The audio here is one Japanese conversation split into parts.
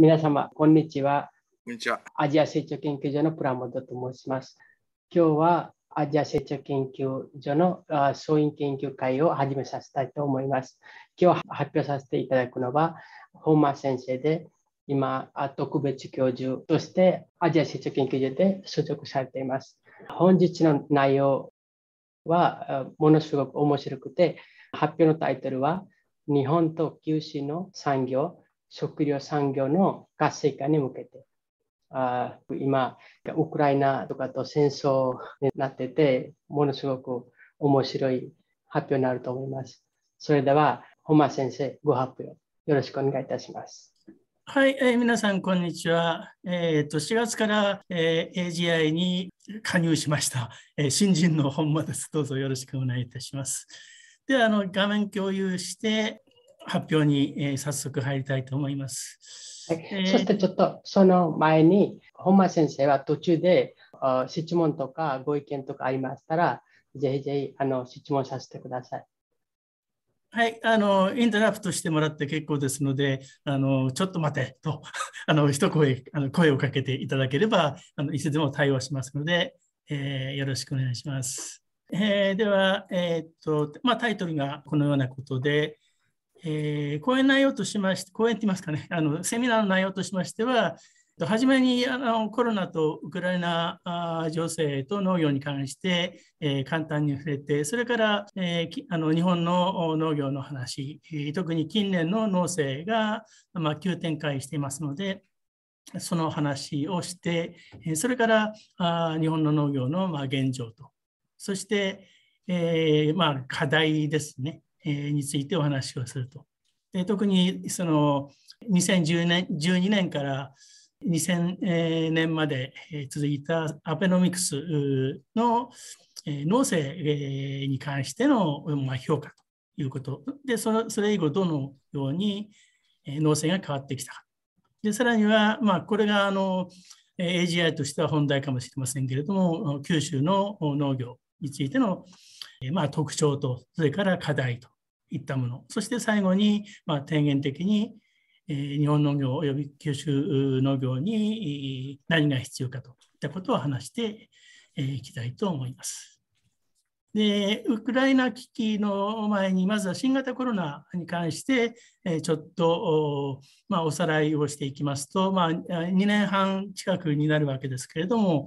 皆様、こんにちは。こんにちは。アジア成長研究所のプラモドと申します。今日はアジア成長研究所の総員研究会を始めさせたいと思います。今日発表させていただくのは、本間先生で、今、特別教授としてアジア成長研究所で所属されています。本日の内容はものすごく面白くて、発表のタイトルは、日本と九州の産業食料産業の活性化に向けてあ今ウクライナとかと戦争になっててものすごく面白い発表になると思います。それでは本間先生ご発表よろしくお願いいたします。はい、えー、皆さん、こんにちは。えーと、4月から、えー、AGI に加入しました、えー、新人の本間です。どうぞよろしくお願いいたします。ではあの、画面共有して、発表に、えー、早速入りたいと思います。はい、えー、そしてちょっとその前に本間先生は途中で質問とかご意見とかありましたらぜひぜひあの質問させてください。はい、あのインタラプトしてもらって結構ですので、あのちょっと待てと あの一声あの声をかけていただければあのいつでも対応しますので、えー、よろしくお願いします。えー、では、えー、っとまあ、タイトルがこのようなことで、えー、講演内容としまして、講演って言いますかね、あのセミナーの内容としましては、初めにあのコロナとウクライナ情勢と農業に関して、えー、簡単に触れて、それから、えー、あの日本の農業の話、特に近年の農政が、まあ、急展開していますので、その話をして、それからあ日本の農業の、まあ、現状と、そして、えー、まあ、課題ですね。についてお話をすると。で特にその2012年 ,12 年から2000年まで続いたアベノミクスの農政に関しての評価ということでそのそれ以後どのように農政が変わってきたかでさらには、まあ、これがあの AGI としては本題かもしれませんけれども九州の農業についてのまあ、特徴と、それから課題といったもの、そして最後に、まあ、天的に日本農業及び九州農業に何が必要かといったことを話していきたいと思います。でウクライナ危機の前にまずは新型コロナに関してちょっと、まあ、おさらいをしていきますと、まあ、2年半近くになるわけですけれども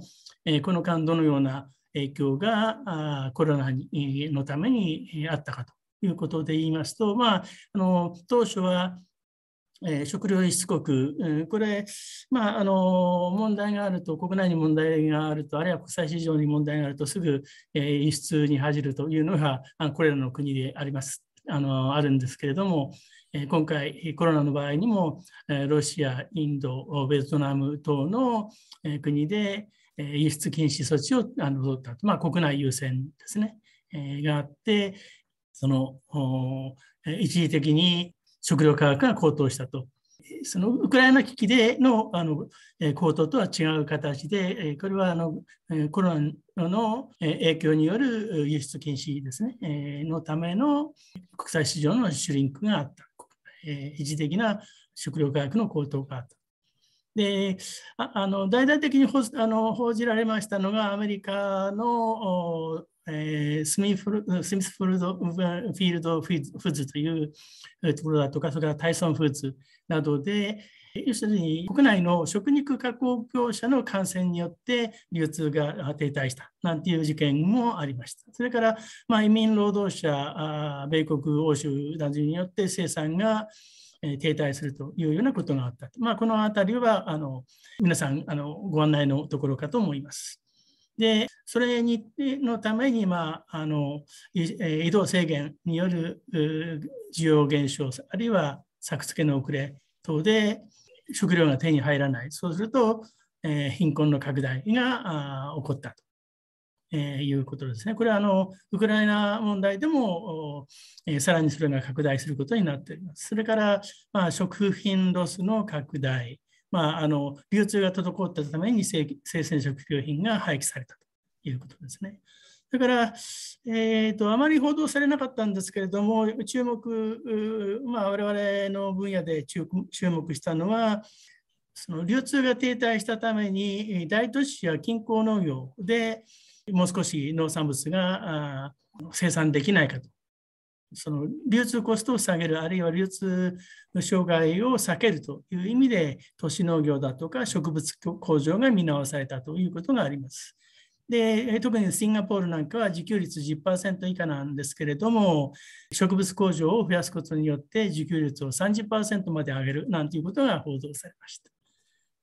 この間どのような影響がコロナのためにあったかということで言いますと、まあ、あの当初はえ食料輸出国、これ、まあ、あの問題があると、国内に問題があると、あるいは国際市場に問題があると、すぐ、え輸出に恥じるというのが、あこれらの国でありますあのあるんですけれども、え今回、コロナの場合にも、えロシア、インド、ベトナム等の、え国で、え輸出禁止措置をあの取った、まあ、国内優先ですね、えがあって、その一時的に食料価格が高騰したと。そのウクライナ危機でのあの高騰とは違う形で、これはあのコロナの影響による輸出禁止ですね、のための国際市場のシュリンクがあった、一時的な食料価格の高騰があった。でああの大々的に報あの報じられましたのがアメリカのえー、スミフルスミスフルドフィールドフーズというところだとか、それからタイソンフーズなどで、要するに国内の食肉加工業者の感染によって流通が停滞したなんていう事件もありました。それから、まあ、移民労働者、米国、欧州などによって生産が停滞するというようなことがあった。まあ、この辺りはあの皆さんあのご案内のところかと思います。でそれにのために、まあ、あの移動制限による需要減少あるいは作付けの遅れ等で食料が手に入らないそうすると、えー、貧困の拡大が起こったとえいうことですね。これはあのウクライナ問題でも、えさらにそれが拡大することになっております。それから、まあ、食品ロスの拡大、まあ、あの流通が滞ったために生鮮食料品が廃棄されたということですね。だから、えーと、あまり報道されなかったんですけれども、注目、まあ、我々の分野で注目したのは、その流通が停滞したために、大都市や近郊農業で、もう少し農産物が生産できないかと。その流通コストを下げる、あるいは流通の障害を避けるという意味で、都市農業だとか植物工場が見直されたということがあります。で特にシンガポールなんかは自給率10%以下なんですけれども植物工場を増やすことによって自給率を30%まで上げるなんていうことが報道されました。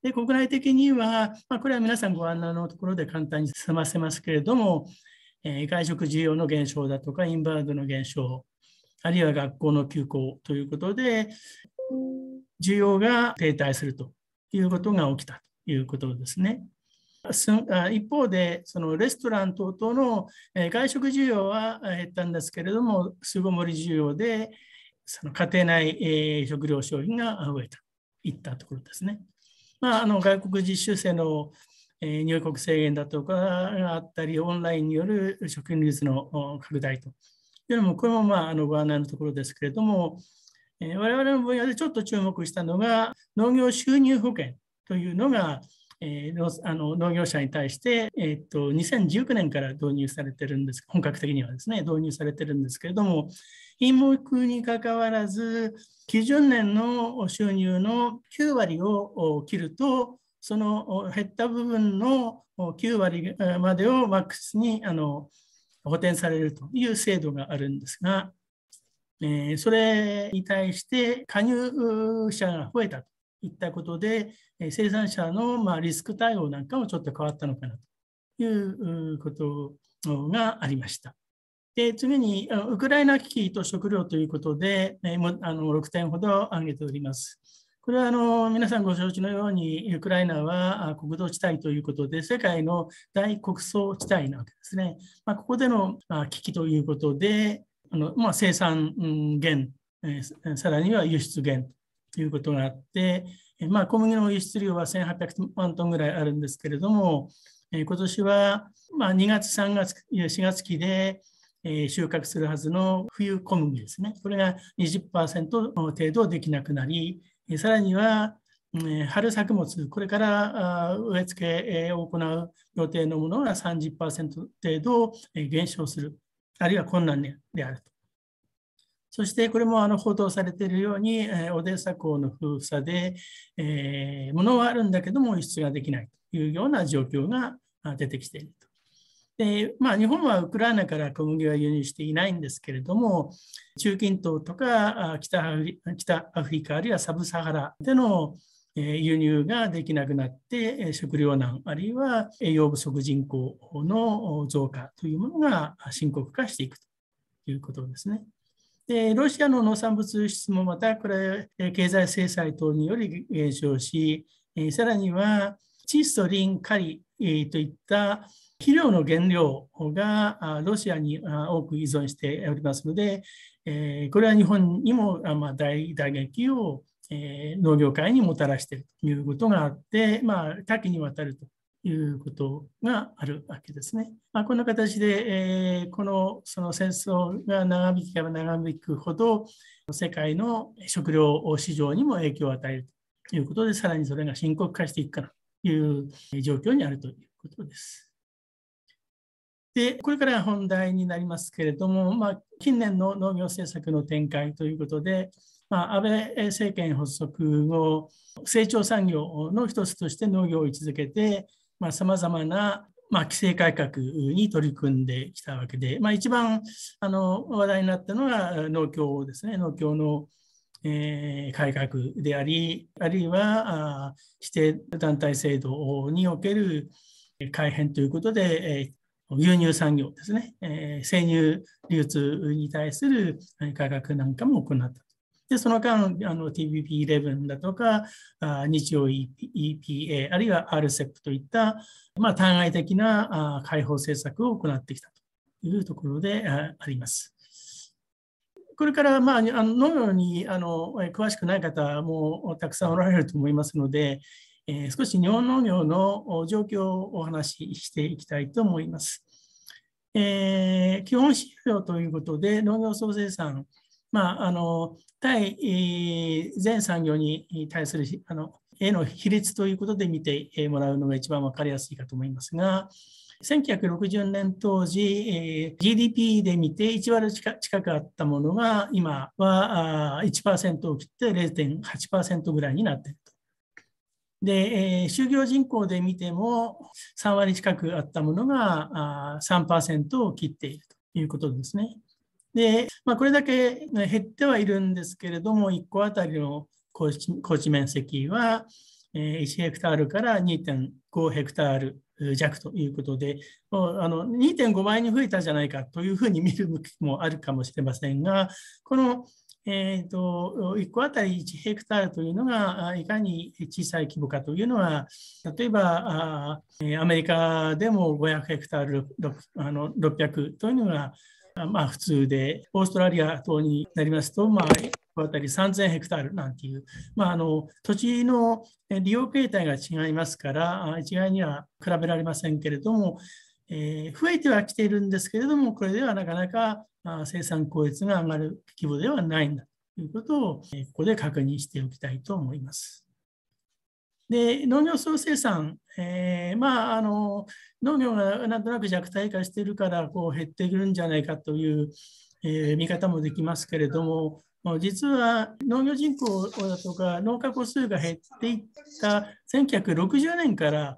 で国内的には、まあ、これは皆さんご案内のところで簡単に済ませますけれども、えー、外食需要の減少だとかインバウンドの減少あるいは学校の休校ということで需要が停滞するということが起きたということですね。一方で、そのレストラン等々の外食需要は減ったんですけれども、巣ごもり需要でその家庭内食料商品が増えたいったところですね。まあ、あの外国実習生の入国制限だとかがあったり、オンラインによる職員流通の拡大というのも、これもまああのご案内のところですけれども、我々の分野でちょっと注目したのが、農業収入保険というのが、えー、あの農業者に対して、えー、っと2019年から導入されてるんです本格的にはですね導入されてるんですけれども、品目にかかわらず、基準年の収入の9割を切ると、その減った部分の9割までをマックスにあの補填されるという制度があるんですが、えそれに対して加入者が増えたといったことで、生産者のまリスク対応なんかもちょっと変わったのかなということがありました。で次にウクライナ危機と食料ということで、ね、あの6点ほど挙げております。これはあの皆さんご承知のようにウクライナは国土地帯ということで世界の大穀倉地帯なわけですね。まあ、ここでの危機ということであの、まあ、生産源、さらには輸出源ということがあって、まあ、小麦の輸出量は1800万トンぐらいあるんですけれども今年はま2月3月4月期でえ収穫するはずの冬小麦ですね。これが20%程度できなくなり、さらには春作物、これから植え付けを行う予定のものが30%程度減少する、あるいは困難であると。そしてこれもあの報道されているように、オデーサ港の封鎖で、えー、物はあるんだけども輸出ができないというような状況が出てきている。でまあ、日本はウクライナから小麦は輸入していないんですけれども、中近東とか北アフリカ、あるいはサブサハラでの輸入ができなくなって、食糧難、あるいは栄養不足人口の増加というものが深刻化していくということですね。でロシアの農産物輸出もまたこれ経済制裁等により減少し、さらには窒素、リン、カリ、といった肥料の原料がロシアに多く依存しておりますので、えこれは日本にも、ま大打撃を、え農業界にもたらしているということがあって、まあ、多岐にわたるということがあるわけですね。まあ、この形で、えこのその戦争が長引けば長引くほど世界の食料市場にも影響を与えるということでさらにそれが深刻化していくかないう状況にあるということです。でこれから本題になりますけれども、まあ、近年の農業政策の展開ということで、まあ、安倍政権発足後成長産業の一つとして農業を位置づけてさまざ、まな、まあ、規制改革に取り組んできたわけで、まあ、一番あの話題になったのが農協ですね農協の改革であり、あるいは指定団体制度における改変ということで、え入牛乳産業ですね、生乳流通に対する改革なんかも行った。でその間、TPP11 だとか、日曜 EPA、あるいは RCEP といった、まあ、対外的な開放政策を行ってきたというところであります。これからまああの農業にあの詳しくない方もたくさんおられると思いますので、えー、少し日本農業の状況をお話ししていきたいと思います。えー、基本資料ということで農業総生産、まあ、あの対、えー、全産業に対するあのへの比率ということで見てもらうのが一番分かりやすいかと思いますが、1960年当時、えー、GDP で見て1割近くあったものが今は1%を切って0.8%ぐらいになっていると。で、えー、就業人口で見ても3割近くあったものがあー3%を切っているということですね。で、まあ、これだけ減ってはいるんですけれども、1個あたりの高地面積は1ヘクタールから2.5ヘクタール弱ということで、あの2.5倍に増えたじゃないかというふうに見る向きもあるかもしれませんが、この、えーと、1個あたり1ヘクタールというのがいかに小さい規模かというのは、例えばアメリカでも500ヘクタールあの600というのがまあ、普通で、オーストラリア等になりますと、まあ、当たり3000ヘクタールなんていう、まあ、あの土地の利用形態が違いますから、一概には比べられませんけれども、えー、増えてはきているんですけれども、これではなかなか生産効率が上がる規模ではないんだということを、ここで確認しておきたいと思います。で農業総生産、えー、まあ、あの農業がなんとなく弱体化しているからこう減ってくるんじゃないかという、えー、見方もできますけれども、実は農業人口だとか農家個数が減っていった1960年から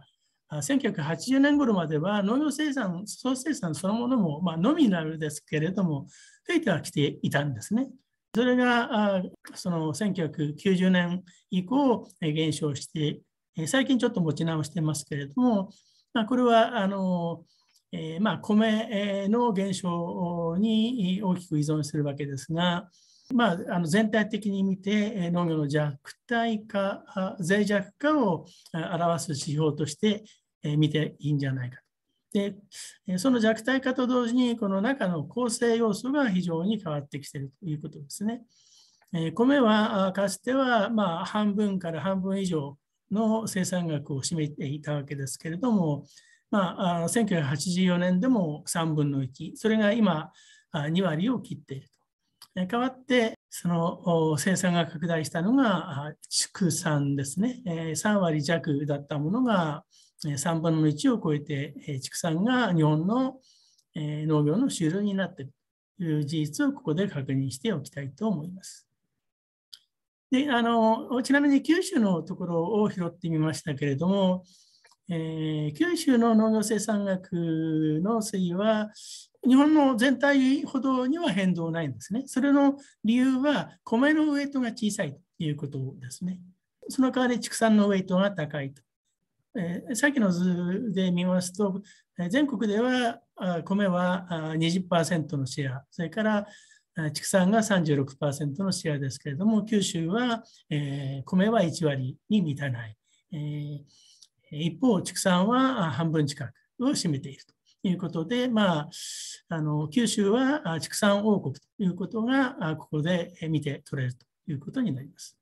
1980年頃までは農業生産総生産そのものも、まあ、ノミナルですけれども増えてはきていたんですね。それがその1990年以降減少して最近ちょっと持ち直してますけれども、まあ、これはあの、えー、まあ、米の減少に大きく依存するわけですが。まあ、あの全体的に見て農業の弱体化脆弱化を表す指標として見ていいんじゃないかと。でその弱体化と同時にこの中の構成要素が非常に変わってきているということですね。米はかつてはま半分から半分以上の生産額を占めていたわけですけれども、まあ、1984年でも3分の1それが今2割を切っている代わってその生産が拡大したのが畜産ですね、3割弱だったものが3分の1を超えて畜産が日本の農業の主流になっているという事実をここで確認しておきたいと思います。であのちなみに九州のところを拾ってみましたけれども、えー、九州の農業生産額の推移は、日本の全体ほどには変動ないんですね。それの理由は米のウエイトが小さいということですね。その代わり畜産のウエイトが高いと。えー、さっきの図で見ますと、全国では米は20%のシェア、それから畜産が36%のシェアですけれども、九州は、えー、米は1割に満たない。えー、一方、畜産は半分近くを占めていると。いうことで、まあ、あの九州は畜産王国ということがここで見て取れるということになります。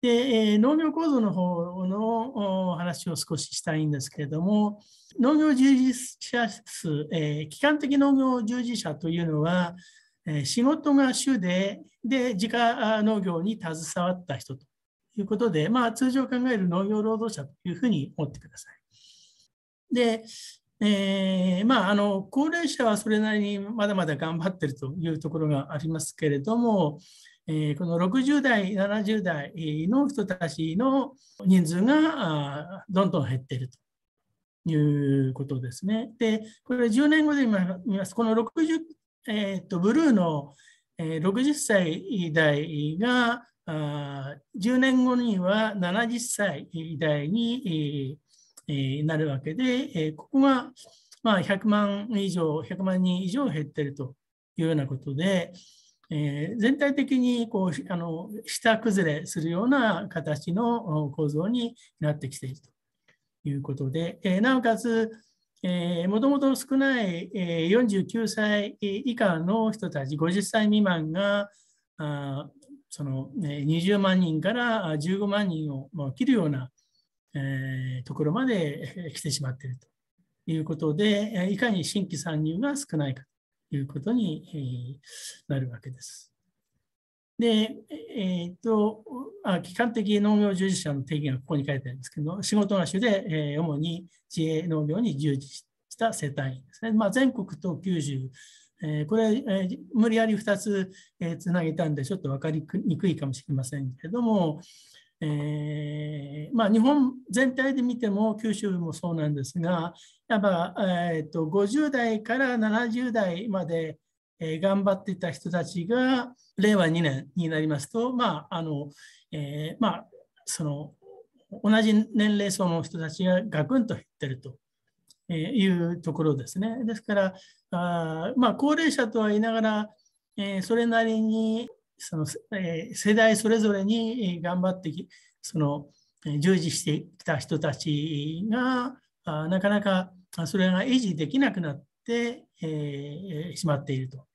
で農業構造の方の話を少ししたいんですけれども農業従事者数、えー、基幹的農業従事者というのは、え仕事が主でで自家農業に携わった人ということで、まあ、通常考える農業労働者というふうに思ってください。で、えー、まあ、あの高齢者はそれなりにまだまだ頑張っているというところがありますけれども、えー、この60代、70代の人たちの人数がどんどん減っているということですね。で、これ10年後で見ます、この60、えー、とブルーの60歳代が10年後には70歳代にえなるわけで、えここが、まあ、100万以上、100万人以上減ってるというようなことで、え全体的にこうあの下崩れするような形の構造になってきているということで、えなおかつ、えもともと少ない、え49歳以下の人たち、50歳未満があその、え20万人から15万人を切るようなえー、ところまで来てしまっているということで、いかに新規参入が少ないかということになるわけです。で、えー、っとあ、基幹的農業従事者の定義がここに書いてあるんですけど、仕事の種で、えー、主に自営農業に従事した世帯ですね。まあ、全国と90、えー、これ、え無理やり2つつな、げたんで、ちょっと分かりにくいかもしれませんけれども、えー、まあ、日本全体で見ても九州もそうなんですがやっぱ、えーと、50代から70代まで、えー、頑張っていた人たちが令和2年になりますと、まああのえまその同じ年齢層の人たちがガクンと減ってると。いうところですねですからあ、まあ、高齢者とは言いながら、えー、それなりにその、世代それぞれに頑張ってその従事してきた人たちがなかなかそれが維持できなくなって、しまっていると。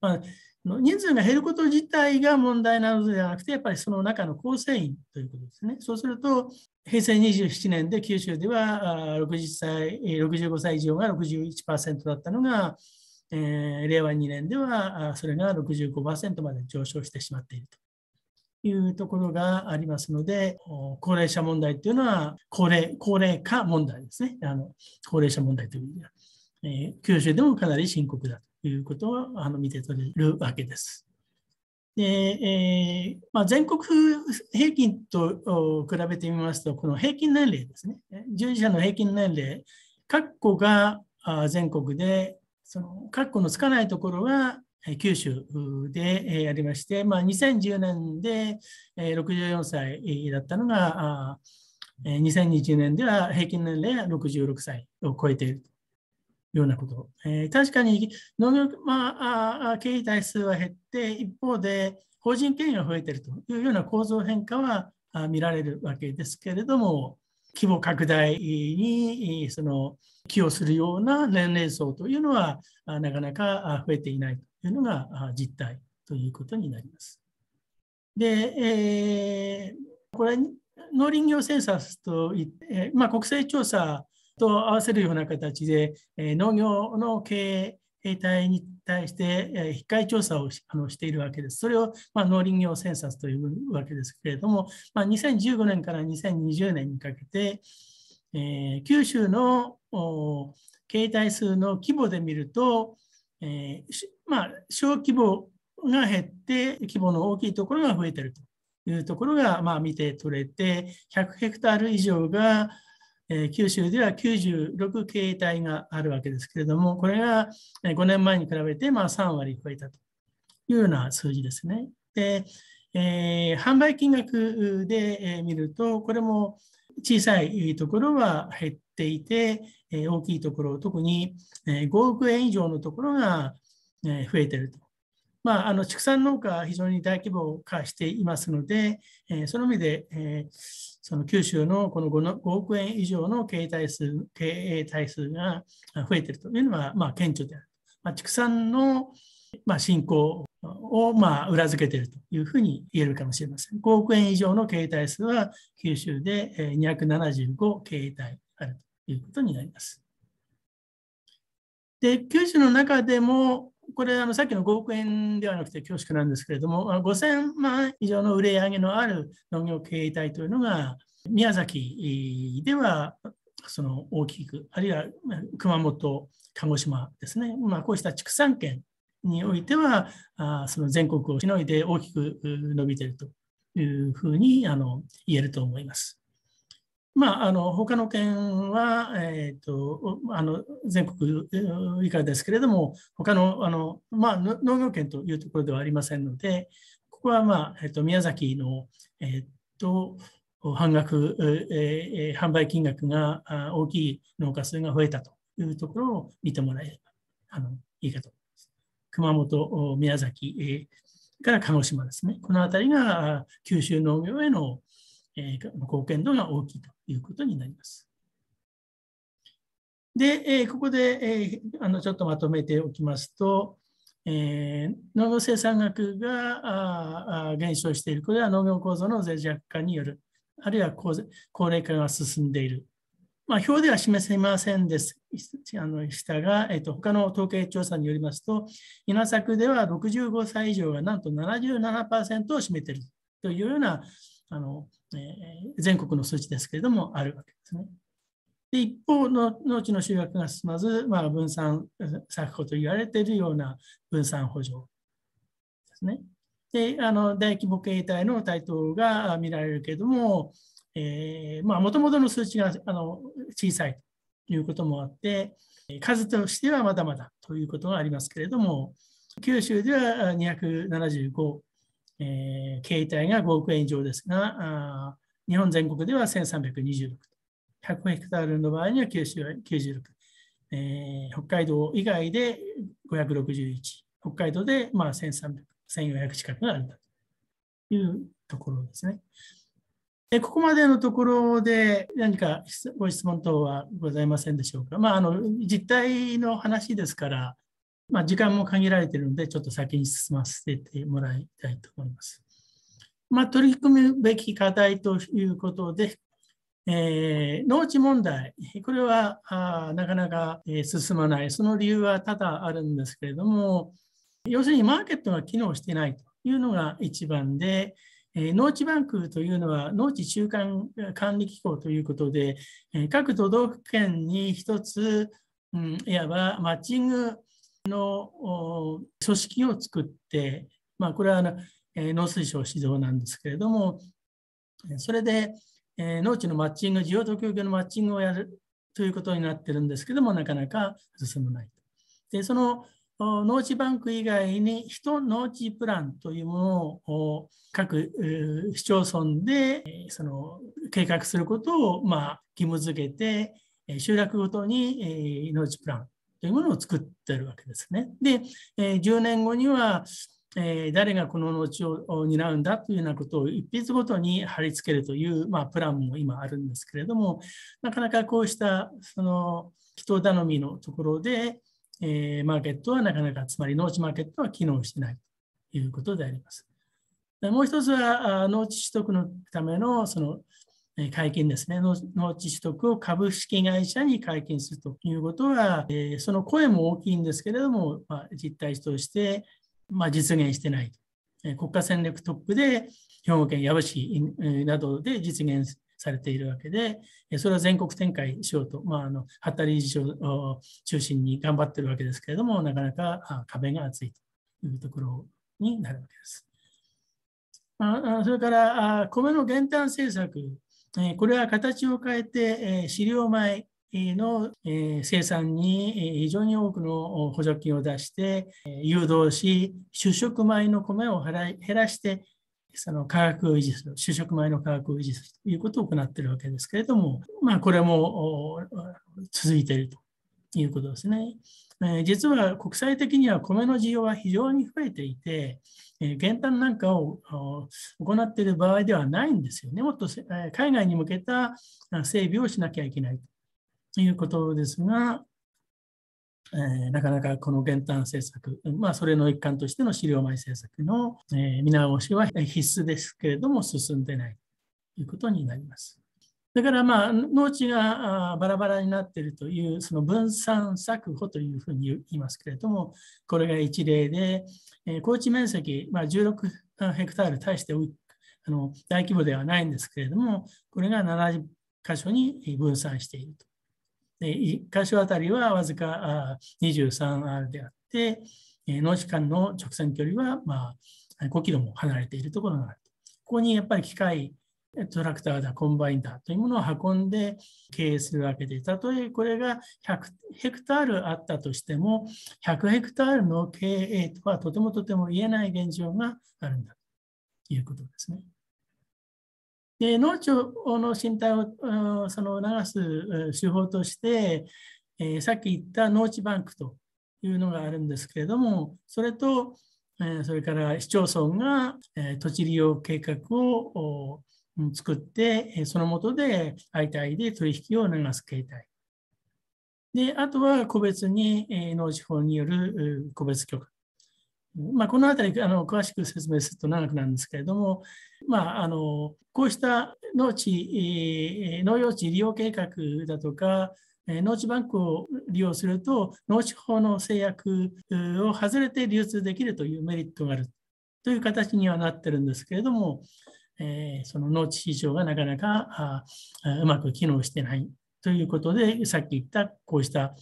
まあ人数が減ること自体が問題なのではなくて、やっぱりその中の構成員ということですね。そうすると、平成27年で九州では60歳65歳以上が61%だったのが、え令和2年ではそれが65%まで上昇してしまっているというところがありますので、高齢者問題というのは高齢高齢化問題ですねあの、高齢者問題という意味では、えー、九州でもかなり深刻だということをあの見て取れるわけです。でえー、まあ、全国平均と比べてみますと、この平均年齢ですね、従事者の平均年齢、各個が全国でその括弧のつかないところは九州でありまして、まあ、2010年で64歳だったのが2020年では平均年齢は66歳を超えているというようなこと、え確かに農業、まあ、経営体数は減って一方で法人経営が増えているというような構造変化は見られるわけですけれども規模拡大にその寄与するような年齢層というのはなかなか増えていないというのが実態ということになります。で、えー、これ農林業センサスといって、まあ、国勢調査と合わせるような形で、え農業の経営兵隊に対して非会調査をあのしているわけです。それを、ま農林業センサスというわけですけれども、ま2015年から2020年にかけて、え九州の携帯数の規模で見ると、えまあ、小規模が減って規模の大きいところが増えてるというところが、ま見て取れて100ヘクタール以上が九州では96形態があるわけですけれども、これが5年前に比べてまあ3割超えたというような数字ですね。で、えー、販売金額で見ると、これも小さいところは減っていて、大きいところ、特に5億円以上のところが増えているとまあ、あの畜産農家は非常に大規模化していますので、えー、その意味で、えー、その九州のこの 5, の5億円以上の経営体数経営体数が増えているというのは、まあ、顕著である。まあ、畜産の、まあ、進行を、まあ、裏付けているというふうに言えるかもしれません。5億円以上の経営体数は九州で275経営体あるということになります。で九州の中でもこれあのさっきの5億円ではなくて恐縮なんですけれども、5000万以上の売り上げのある農業経営体というのが、宮崎ではその大きく、あるいは熊本、鹿児島ですね、まあ、こうした畜産圏においては、あその全国をしのいで大きく伸びているというふうにあの言えると思います。まあ、あの他の県は、えーと、あの全国以下ですけれども、他のあの、まあ、農業県というところではありませんので、ここは、まあえーと、宮崎の、えーと、と半額、えー、販売金額が大きい農家数が増えたというところを見てもらえればあのいいかと思います。熊本、宮崎、えー、から鹿児島ですね、この辺りが九州農業への貢献度が大きいということになります。で、ここで、ちょっとまとめておきますと、農業生産額が減少している、これは農業構造の脆弱化による、あるいは高齢化が進んでいる。まあ、表では示せませんでしたが、えっと、他の統計調査によりますと、稲作では65歳以上がなんと77%を占めているというようなあの、えー、全国の数値ですけれどもあるわけですね。で一方の農地の集約が進まず、まあ、分散策法と言われているような分散補助ですね。であの大規模形態の台頭が見られるけれどももともとの数値があの小さいということもあって数としてはまだまだということがありますけれども九州では275えー、携帯が5億円以上ですが、日本全国では1326と。100ヘクタールの場合には96、えー、北海道以外で561、北海道でまあ1300、1400近くがあるというところですね。えここまでのところで何かご質問等はございませんでしょうか。まあ、あの実態の話ですから、まあ、時間も限られているので、ちょっと先に進ませてもらいたいと思います。まあ、取り組むべき課題ということで、えー、農地問題、これはあなかなか、進まない、その理由は多々あるんですけれども、要するにマーケットが機能していないというのが一番で、え農地バンクというのは農地中間管理機構ということで、え各都道府県に1つ、うん、いわばマッチングの組織を作って、まあ、これはあの農水省指導なんですけれども、それで農地のマッチング、需要と供給のマッチングをやるということになってるんですけども、なかなか進まない。で、その農地バンク以外に、人農地プランというものを各市町村でその計画することをま義務付けて、集落ごとに農地プランというものを作ってるわけですね。で、え10年後には、え誰がこの農地を担うんだというようなことを一筆ごとに貼り付けるという、まあ、プランも今あるんですけれどもなかなかこうしたその人頼みのところで、えマーケットはなかなかつまり農地マーケットは機能してないということであります。もう一つは農地取得のためのその解禁ですね、農地取得を株式会社に解禁するということは、えその声も大きいんですけれども、ま実態として、ま実現してないと、え国家戦略トップで兵庫県矢部市などで実現されているわけで、それは全国展開しようと、まあ、あの旗理事長を中心に頑張ってるわけですけれども、なかなか壁が厚いというところになるわけです。それから、米の減反政策これは形を変えて飼料米の生産に非常に多くの補助金を出して誘導し、主食米の米を減らして、その価格を維持する、主食米の価格を維持するということを行っているわけですけれども、まあ、これも続いているということですね。え実は国際的には米の需要は非常に増えていて、え減反なんかを行っている場合ではないんですよね。もっと、え海外に向けた整備をしなきゃいけないということですが、えなかなかこの減反政策、まあ、それの一環としての飼料米政策の、え見直しは必須ですけれども進んでないということになります。だからまあ農地がバラバラになっているというその分散錯誤というふうに言いますけれどもこれが一例で、え高地面積、まあ、16ヘクタール対してあの大規模ではないんですけれどもこれが70箇所に分散していると。で1箇所あたりはわずか 23R であって農地間の直線距離はまあ5キロも離れているところがある。ここにやっぱり機械トラクターだ、コンバインだというものを運んで経営するわけで、たとえこれが100ヘクタールあったとしても、100ヘクタールの経営とはとてもとても言えない現状があるんだということですね。で農地の身体をその流す手法として、えさっき言った農地バンクというのがあるんですけれども、それと、えそれから市町村が、え土地利用計画を作って、その下で相対で取引を促す形態。で、あとは個別に農地法による個別許可。まあ、この辺りあの詳しく説明すると長くなるんですけれども、まあ、あのこうした農地、農用地利用計画だとか、農地バンクを利用すると、農地法の制約を外れて流通できるというメリットがあるという形にはなってるんですけれども、えー、その農地市場がなかなかあうまく機能してないということで、さっき言ったこうした、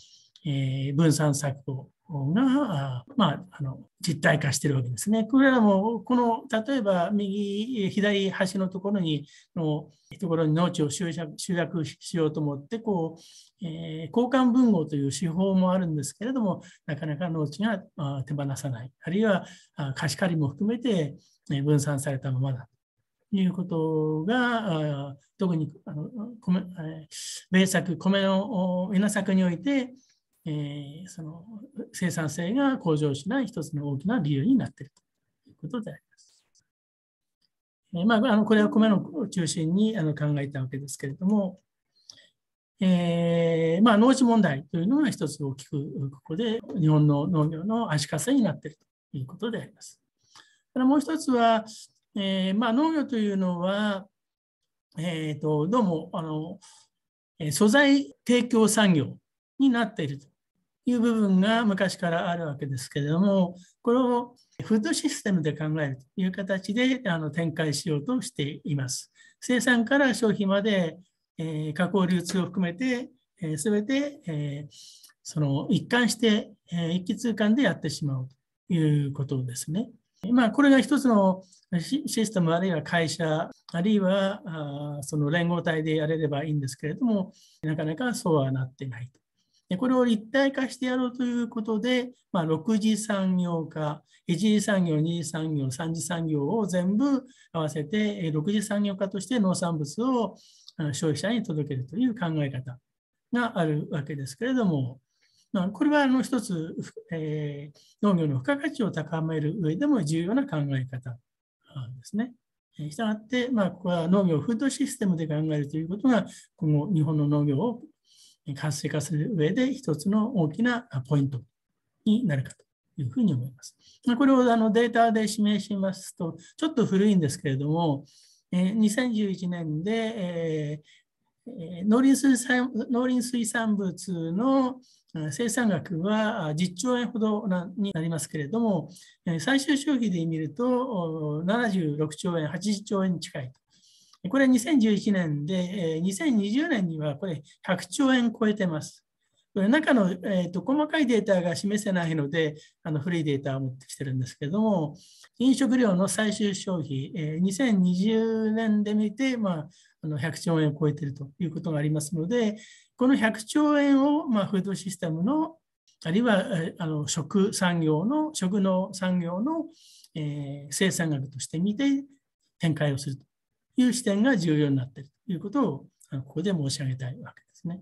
えー、分散策をが、まあ、あの実体化してるわけですね。これらもこの例えば右左端のところにのところに農地を集約集約しようと思ってこう、えー、交換文豪という手法もあるんですけれどもなかなか農地が手放さないあるいは貸し借りも含めて分散されたままだいうことが、特にあの米米作、米の稲作において、えその生産性が向上しない一つの大きな理由になっているということであります。えまあ、あのこれは米の中心にあの考えたわけですけれども、えまあ、農地問題というのが一つ大きくここで日本の農業の足かせになっているということであります。もう一つは、えー、まあ、農業というのは、えーと、どうもあの素材提供産業になっているという部分が昔からあるわけですけれどもこれをフードシステムで考えるという形であの展開しようとしています。生産から消費まで、えー、加工流通を含めて、えー、全て、えー、その一貫して、えー、一気通貫でやってしまうということですね。今これが一つのシステムあるいは会社あるいはその連合体でやれればいいんですけれどもなかなかそうはなってないと。でこれを立体化してやろうということで、まあ、6次産業化1次産業2次産業3次産業を全部合わせて6次産業化として農産物を消費者に届けるという考え方があるわけですけれどもこれはあの一つ、えー、農業の付加価値を高める上でも重要な考え方ですね。したがって、まあ、ここは農業フードシステムで考えるということが、今後、日本の農業を活性化する上で一つの大きなポイントになるかというふうに思います。これをあのデータで示しますと、ちょっと古いんですけれども、2011年で、えー農林水産農林水産物の生産額は10兆円ほどになりますけれども、最終消費で見ると76兆円、80兆円に近い。これ2011年で、2020年にはこれ100兆円超えてます。中の、えーと細かいデータが示せないので、あの古いデータを持ってきてるんですけども、飲食料の最終消費、えー、2020年で見て、まあ、あの100兆円を超えているということがありますので、この100兆円を、まあ、フードシステムのあるいはあの食産業の食の産業の、えー、生産額として見て展開をするという視点が重要になっているということをここで申し上げたいわけですね。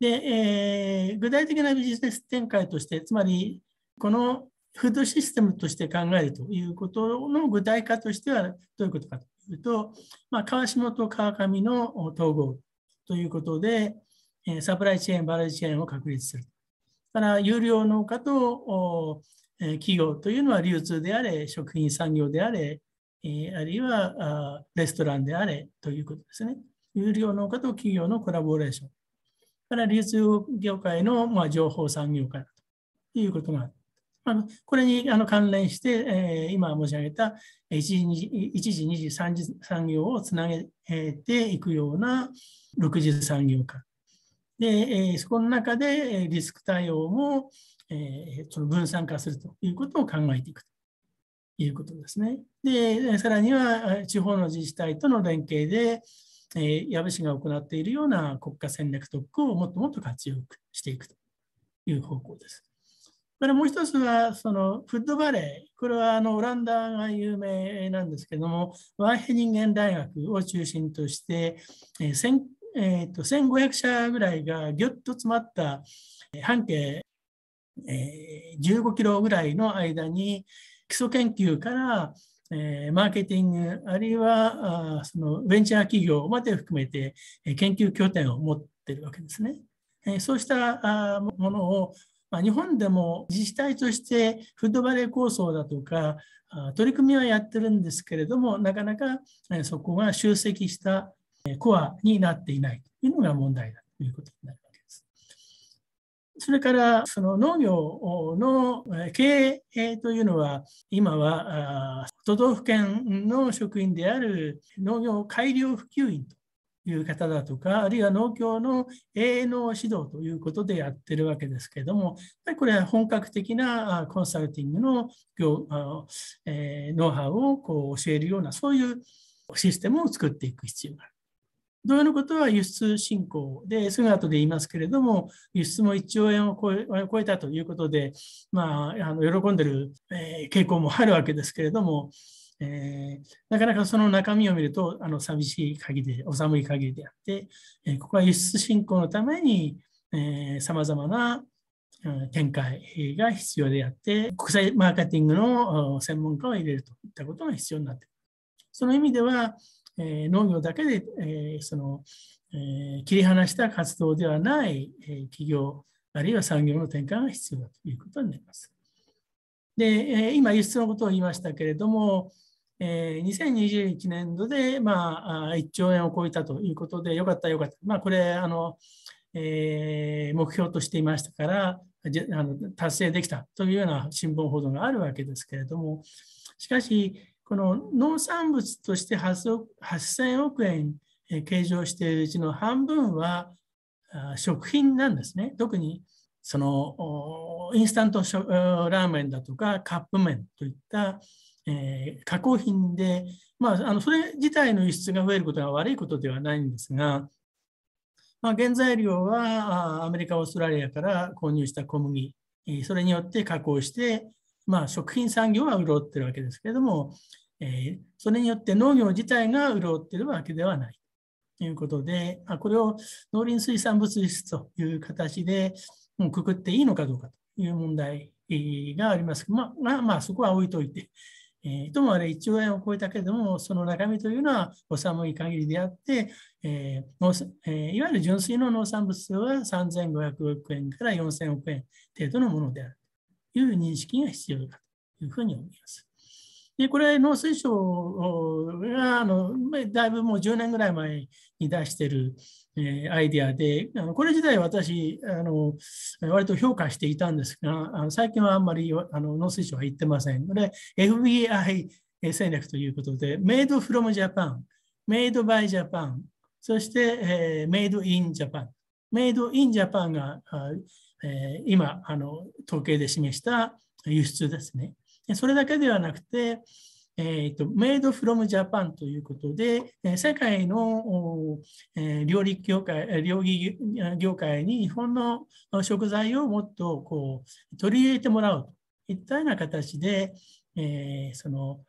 で、えー、具体的なビジネス展開としてつまりこのフードシステムとして考えるということの具体化としてはどういうことかというと、まあ、川下と川上の統合ということで、サプライチェーン、バラティチェーンを確立する。だから、有料農家と企業というのは流通であれ、食品産業であれ、あるいはレストランであれということですね。有料農家と企業のコラボレーション。から流通業界のま情報産業化ということがある。あのこれにあの関連して、えー、今申し上げた1時、2次、3次産業をつなげていくような6次産業化。で、えー、そこの中でリスク対応も、えー、その分散化するということを考えていくということですね。で、さらには地方の自治体との連携で、え矢部市が行っているような国家戦略特区をもっともっと活用していくという方向です。それもう一つはそのフッドバレー、これはあのオランダが有名なんですけども、ワーヘニンゲン大学を中心として、えーえー、と1500社ぐらいがぎゅっと詰まった半径、えー、15キロぐらいの間に基礎研究からえマーケティング、あるいはあそのベンチャー企業まで含めて研究拠点を持っているわけですね。えそうしたものをまあ、日本でも自治体としてフードバレー構想だとか取り組みはやってるんですけれどもなかなかそこが集積したコアになっていないというのが問題だということになるわけです。それからその農業の経営というのは今は都道府県の職員である農業改良普及員という方だとか、あるいは農協の営農指導ということでやってるわけですけれども、やりこれは本格的なコンサルティングの業あえー、ノウハウをこう教えるような、そういうシステムを作っていく必要がある。同様のことは輸出振興で、すぐ後で言いますけれども、輸出も1兆円を超えたということで、まあ、あの喜んでる傾向もあるわけですけれども、えー、なかなかその中身を見るとあの寂しい限りで、お寒い限りであって、えー、ここは輸出振興のためにさまざまな展開が必要であって、国際マーケティングの専門家を入れるといったことが必要になっている。その意味では、えー、農業だけで、えー、その、えー、切り離した活動ではない、え企業、あるいは産業の転換が必要だということになります。で、え今、輸出のことを言いましたけれども、2021年度で、まあ、1兆円を超えたということで、よかった、よかった。まあ、これあの、えー、目標としていましたから、あの達成できたというような新聞報道があるわけですけれども、しかし、この農産物として8000億円計上しているうちの半分は食品なんですね。特にそのインスタントラーメンだとかカップ麺といったえー、加工品で、まあ、あのそれ自体の輸出が増えることが悪いことではないんですが、まあ、原材料はアメリカ、オーストラリアから購入した小麦、それによって加工して、まあ、食品産業は潤ってるわけですけれども、えー、それによって農業自体が潤ってるわけではないということで、あこれを農林水産物輸出という形でくくっていいのかどうかという問題がありますが、まあ、まあ、そこは置いといて、えー、ともあれ1兆円を超えたけれども、その中身というのはお寒い限りであって、えーえー、いわゆる純粋の農産物は3500億円から4000億円程度のものであるという認識が必要だというふうに思います。これ、農水省があのだいぶもう10年ぐらい前に出してる、えアイデアで、あのこれ自体私あの、割と評価していたんですが、あの最近はあんまりあの農水省は言ってません。これ、FBI 戦略ということで、Made from Japan、Made by Japan、そして、えー、Made in Japan。Made in Japan が、え今あの、統計で示した輸出ですね。それだけではなくて、えーと、メイドフロムジャパンということで、世界の、え料理業界料理業界に日本の食材をもっとこう取り入れてもらうといったような形で、えー、その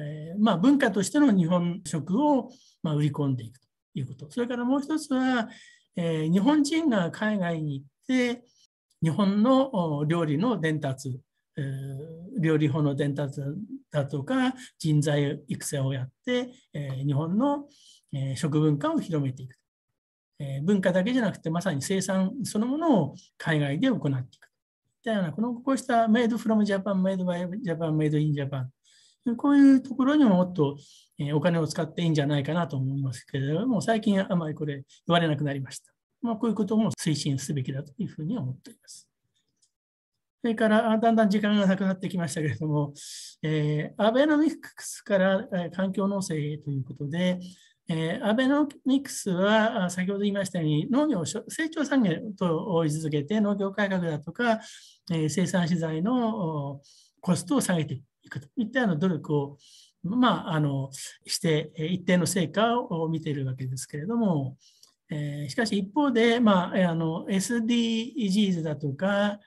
えー、まあ、文化としての日本食を、まあ、売り込んでいくということ。それからもう一つは、えー、日本人が海外に行って、日本の料理の伝達、料理法の伝達だとか人材育成をやって、え日本の、え食文化を広めていく、え文化だけじゃなくてまさに生産そのものを海外で行っていくったうなこのこうしたメイドフロムジャパンメイドバイジャパンメイドインジャパンこういうところにももっとお金を使っていいんじゃないかなと思いますけれども、最近あまりこれ言われなくなりました。まあ、こういうことも推進すべきだというふうに思っています。それからだんだん時間がなくなってきましたけれども、えー、アベノミクスから、え環境農政へということで、えー、アベノミクスは先ほど言いましたように農業成長産業と位置づけて農業改革だとか、えー、生産資材のコストを下げていくといったような努力を、まあ、あのして一定の成果を見ているわけですけれども、えー、しかし一方で、まあ、あの SDGs だとか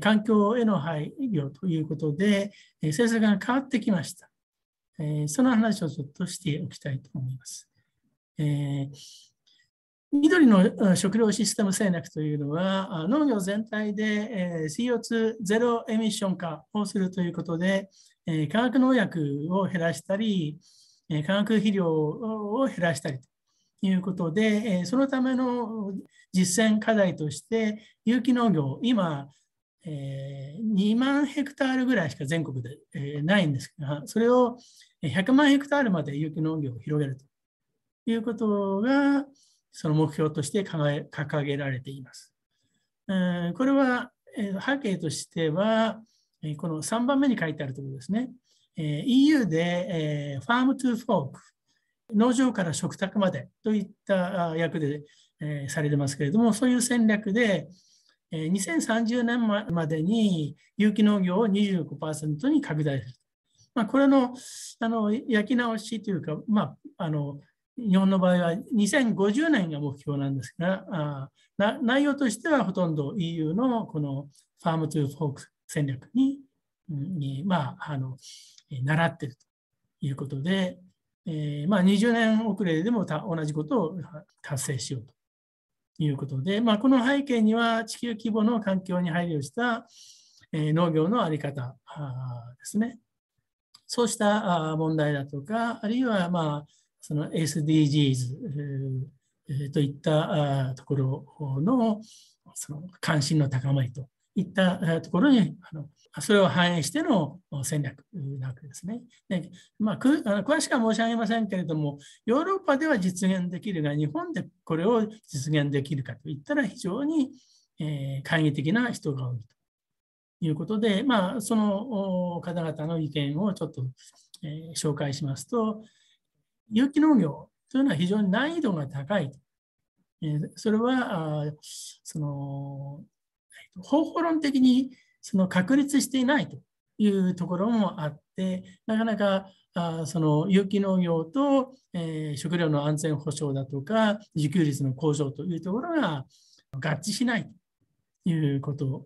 環境への配慮ということで、政策が変わってきました。その話をちょっとしておきたいと思います。緑の食料システム戦略というのは、農業全体で CO2 ゼロエミッション化をするということで、化学農薬を減らしたり、化学肥料を減らしたりということで、そのための実践課題として、有機農業、今、えー、2万ヘクタールぐらいしか全国で、えー、ないんですが、それを100万ヘクタールまで有機農業を広げるということが、その目標として掲げられています。えー、これは、えー、背景としては、えー、この3番目に書いてあるところですね。え EU で、えファーム・トゥ・フォーク、農場から食卓までといった役で、えされてますけれども、そういう戦略で、2030年までに有機農業を25%に拡大する。まあ、これのあの焼き直しというか、まあ、あの日本の場合は2050年が目標なんですが、あ内容としてはほとんど EU のこのファーム・トゥ・フォーク戦略に、まあ、あの習っているということで、えー、まあ、20年遅れでも同じことを達成しようと。いうことで、まあ、この背景には地球規模の環境に配慮した農業の在り方ですね。そうした問題だとか、あるいはまあその SDGs といったところのその関心の高まりといったところにあのそれを反映しての戦略なわけですね。でまあ、くあの詳しくは申し上げませんけれども、ヨーロッパでは実現できるが、日本でこれを実現できるかといったら非常に、えー、懐疑的な人が多いということで、まあ、その方々の意見をちょっと、えー、紹介しますと、有機農業というのは非常に難易度が高いと。えー、それはあその方法論的にその確立していないというところもあって、なかなかあその有機農業と、えー、食料の安全保障だとか、自給率の向上というところが合致しないということ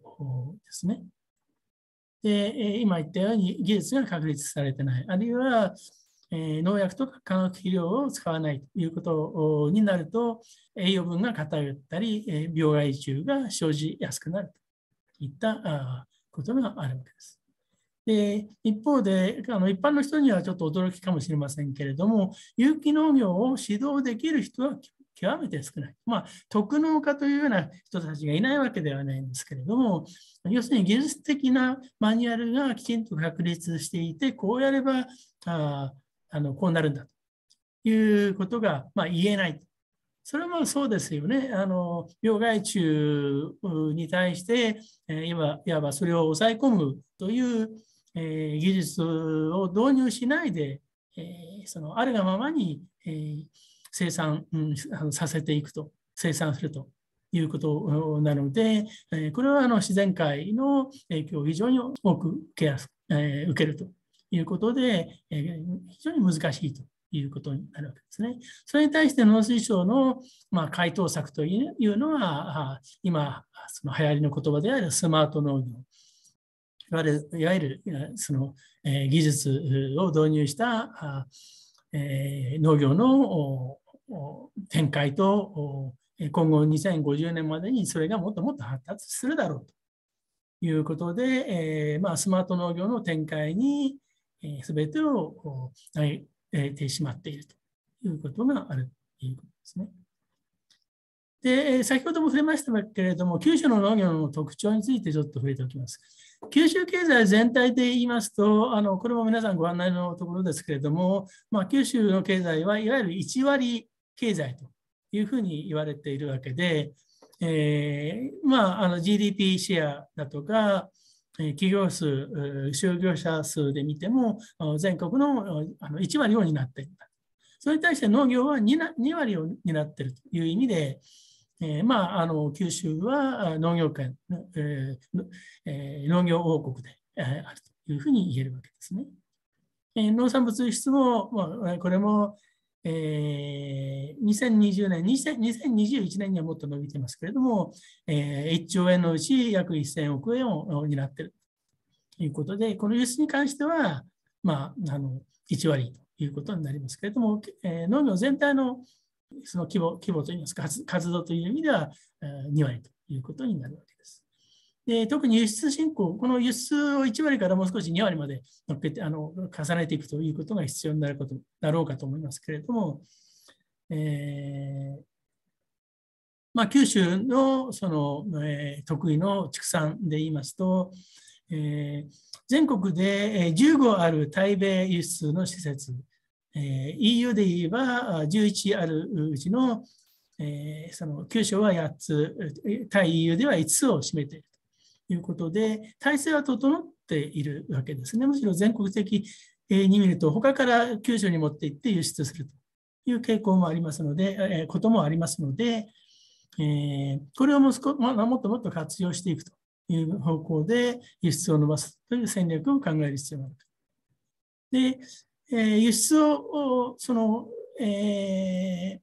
ですね。で今言ったように技術が確立されてない、あるいは農薬とか化学肥料を使わないということになると、栄養分が偏ったり、病害虫が生じやすくなるといったことがあるわけです。で一方であの一般の人にはちょっと驚きかもしれませんけれども有機農業を指導できる人は極めて少ない。まあ、特農家というような人たちがいないわけではないんですけれども、要するに技術的なマニュアルがきちんと確立していて、こうやればああのこうなるんだということが、まあ、言えないそれもそうですよね。あの病害虫に対して、え今、いわばそれを抑え込むという、え技術を導入しないで、えそのあるがままに、え生産、うん、させていくと、生産するということなので、えこれはあの自然界の影響を非常に多く受けやす、え受けるということで、え非常に難しいということになるわけですね。それに対して農水省の、まあ、回答策というのは、今、その流行りの言葉であるスマート農業。いわゆるその、えー、技術を導入した、えー、農業の展開と今後2050年までにそれがもっともっと発達するだろうということで、えー、まあ、スマート農業の展開に全てをてしまっているということがあるということですね。で、先ほども触れましたけれども、九州の農業の特徴についてちょっと触れておきます。九州経済全体で言いますと、あのこれも皆さんご案内のところですけれども、まあ、九州の経済はいわゆる1割経済というふうに言われているわけで、えー、まあ、あの GDP シェアだとか、企業数、就業者数で見ても、全国の1割を担っている。それに対して農業は 2, 割を担っているという意味で、えー、まあ、あの九州は農業界、えーえー、農業王国で、あるというふうに言えるわけですね。えー、農産物輸出も、まあ、これも、えー、2020年、2021年にはもっと伸びてますけれども、えー、1兆円のうち約1000億円を担っているということで、この輸出に関しては、まあ、あの1割ということになりますけれども、えー、農業全体のその規模規模といいますか、活動という意味では、えー、2割ということになるわけです。で特に輸出振興、この輸出を1割からもう少し2割まで乗っけてあの重ねていくということが必要になることだろうかと思いますけれども、えー、まあ、九州のその、えー、得意の畜産で言いますと、えー、全国で15ある対米輸出の施設、えー、EU で言えば11あるうちの,、えー、その九州は8つ、対 EU では5つを占めている。いうことで、体制は整っているわけですね。むしろ全国的に見ると、他から九州に持って行って輸出するという傾向もありますので、えこともありますので、えこれをもっともっと活用していくという方向で輸出を伸ばすという戦略を考える必要があると。で、え輸出をその、えー、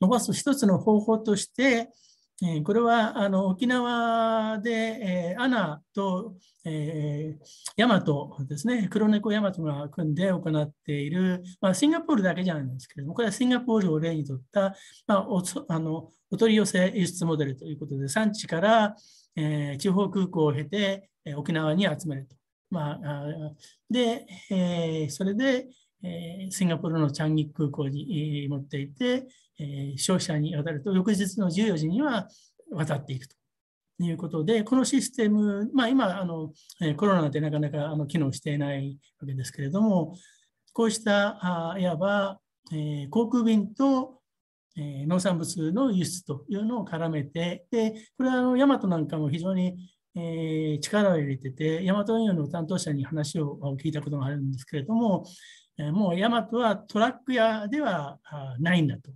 伸ばす一つの方法として、えこれはあの沖縄で、えアナと、えー、ヤマトですね、黒猫ヤマトが組んで行っている、まあ、シンガポールだけじゃないんですけれども、これはシンガポールを例にとった、まあ、おあのお取り寄せ輸出モデルということで、産地から、えー、地方空港を経て、え沖縄に集めると。まあ、で、えー、それで、えシンガポールのチャンギ空港に、持っていて、え消費者に渡ると、翌日の14時には渡っていくということで、このシステム、まあ、今あの、コロナでなかなかあの機能していないわけですけれども、こうしたあいわば、え航空便と、え農産物の輸出というのを絡めて、でこれはあのヤマトなんかも非常にえー、力を入れてて、ヤマト運輸の担当者に話を聞いたことがあるんですけれども、えー、もうヤマトはトラック屋ではないんだと。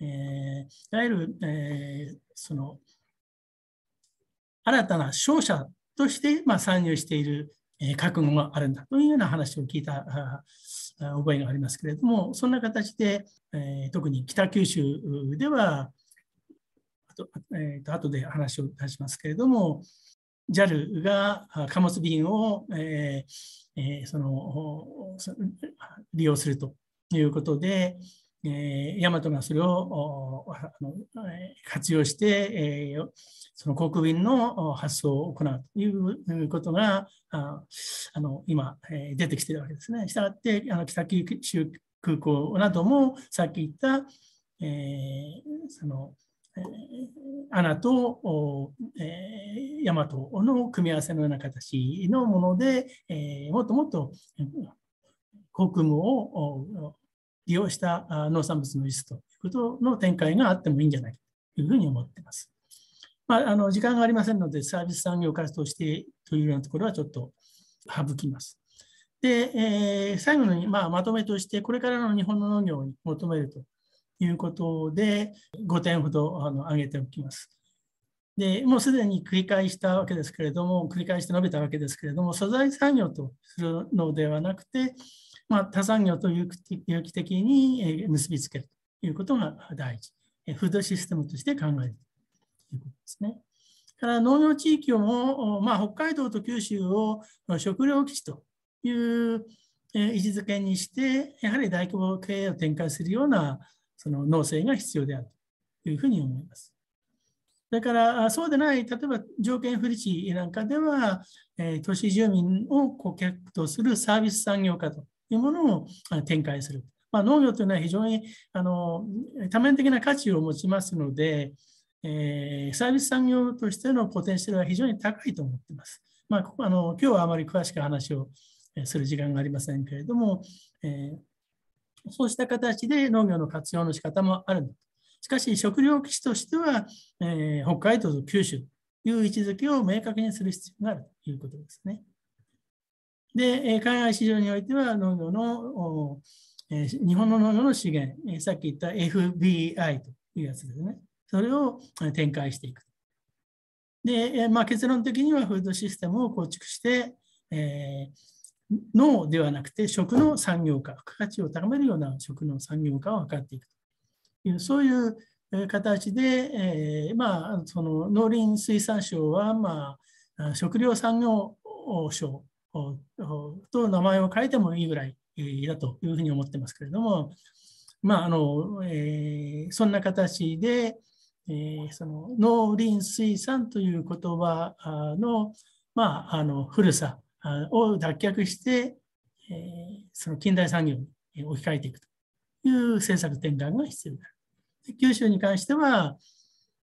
えー、いわゆる、えー、その新たな商社として、まあ、参入している、え覚悟があるんだというような話を聞いた覚えがありますけれども、そんな形で、えー、特に北九州では、あと、えー、と後で話を出しますけれども、JAL が貨物便を、えーえー、その利用するということで、えヤマトがそれを活用して、えその国民の発想を行うということがあの今、え出てきているわけですね。したがってあの北九州空港などもさっき言った、えそのアナとヤマトの組み合わせのような形のもので、えもっともっと航空務を利用した農産物の輸出ということの展開があってもいいんじゃないかというふうに思っています。まあ、あの時間がありませんので、サービス産業活動してというようなところはちょっと省きます。で、えー、最後に、まあ、まとめとして、これからの日本の農業に求めるということで、5点ほどあの挙げておきます。でもうすでに繰り返したわけですけれども、繰り返して述べたわけですけれども、素材産業とするのではなくて、まあ、他産業と有機的に結びつけるということが大事。フードシステムとして考えるということですね。から農業地域をも、まあ、北海道と九州を食料基地という位置づけにして、やはり大規模経営を展開するようなその農政が必要であるというふうに思います。だからそうでない、例えば条件不利地なんかでは、え都市住民を顧客とするサービス産業化というものを展開する。まあ、農業というのは非常にあの多面的な価値を持ちますので、えー、サービス産業としてのポテンシャルは非常に高いと思っています。まあ、あの今日はあまり詳しく話をする時間がありませんけれども、えー、そうした形で農業の活用の仕方もあるんだと。しかし、食料基地としては、えー、北海道と九州という位置づけを明確にする必要があるということですね。で、海外市場においては農業の、日本の農業の資源、さっき言った FBI というやつですね。それを展開していく。で、まあ、結論的にはフードシステムを構築して、えー、農ではなくて食の産業化、価値を高めるような食の産業化を図っていくという、そういう形で、えー、まあ、その農林水産省は、まあ、食料産業省と名前を変えてもいいぐらいだというふうに思ってますけれども、まああのえー、そんな形で、えー、その農林水産という言葉の,、まあ、あの古さを脱却して、えー、その近代産業に置き換えていくという政策転換が必要である。九州に関しては、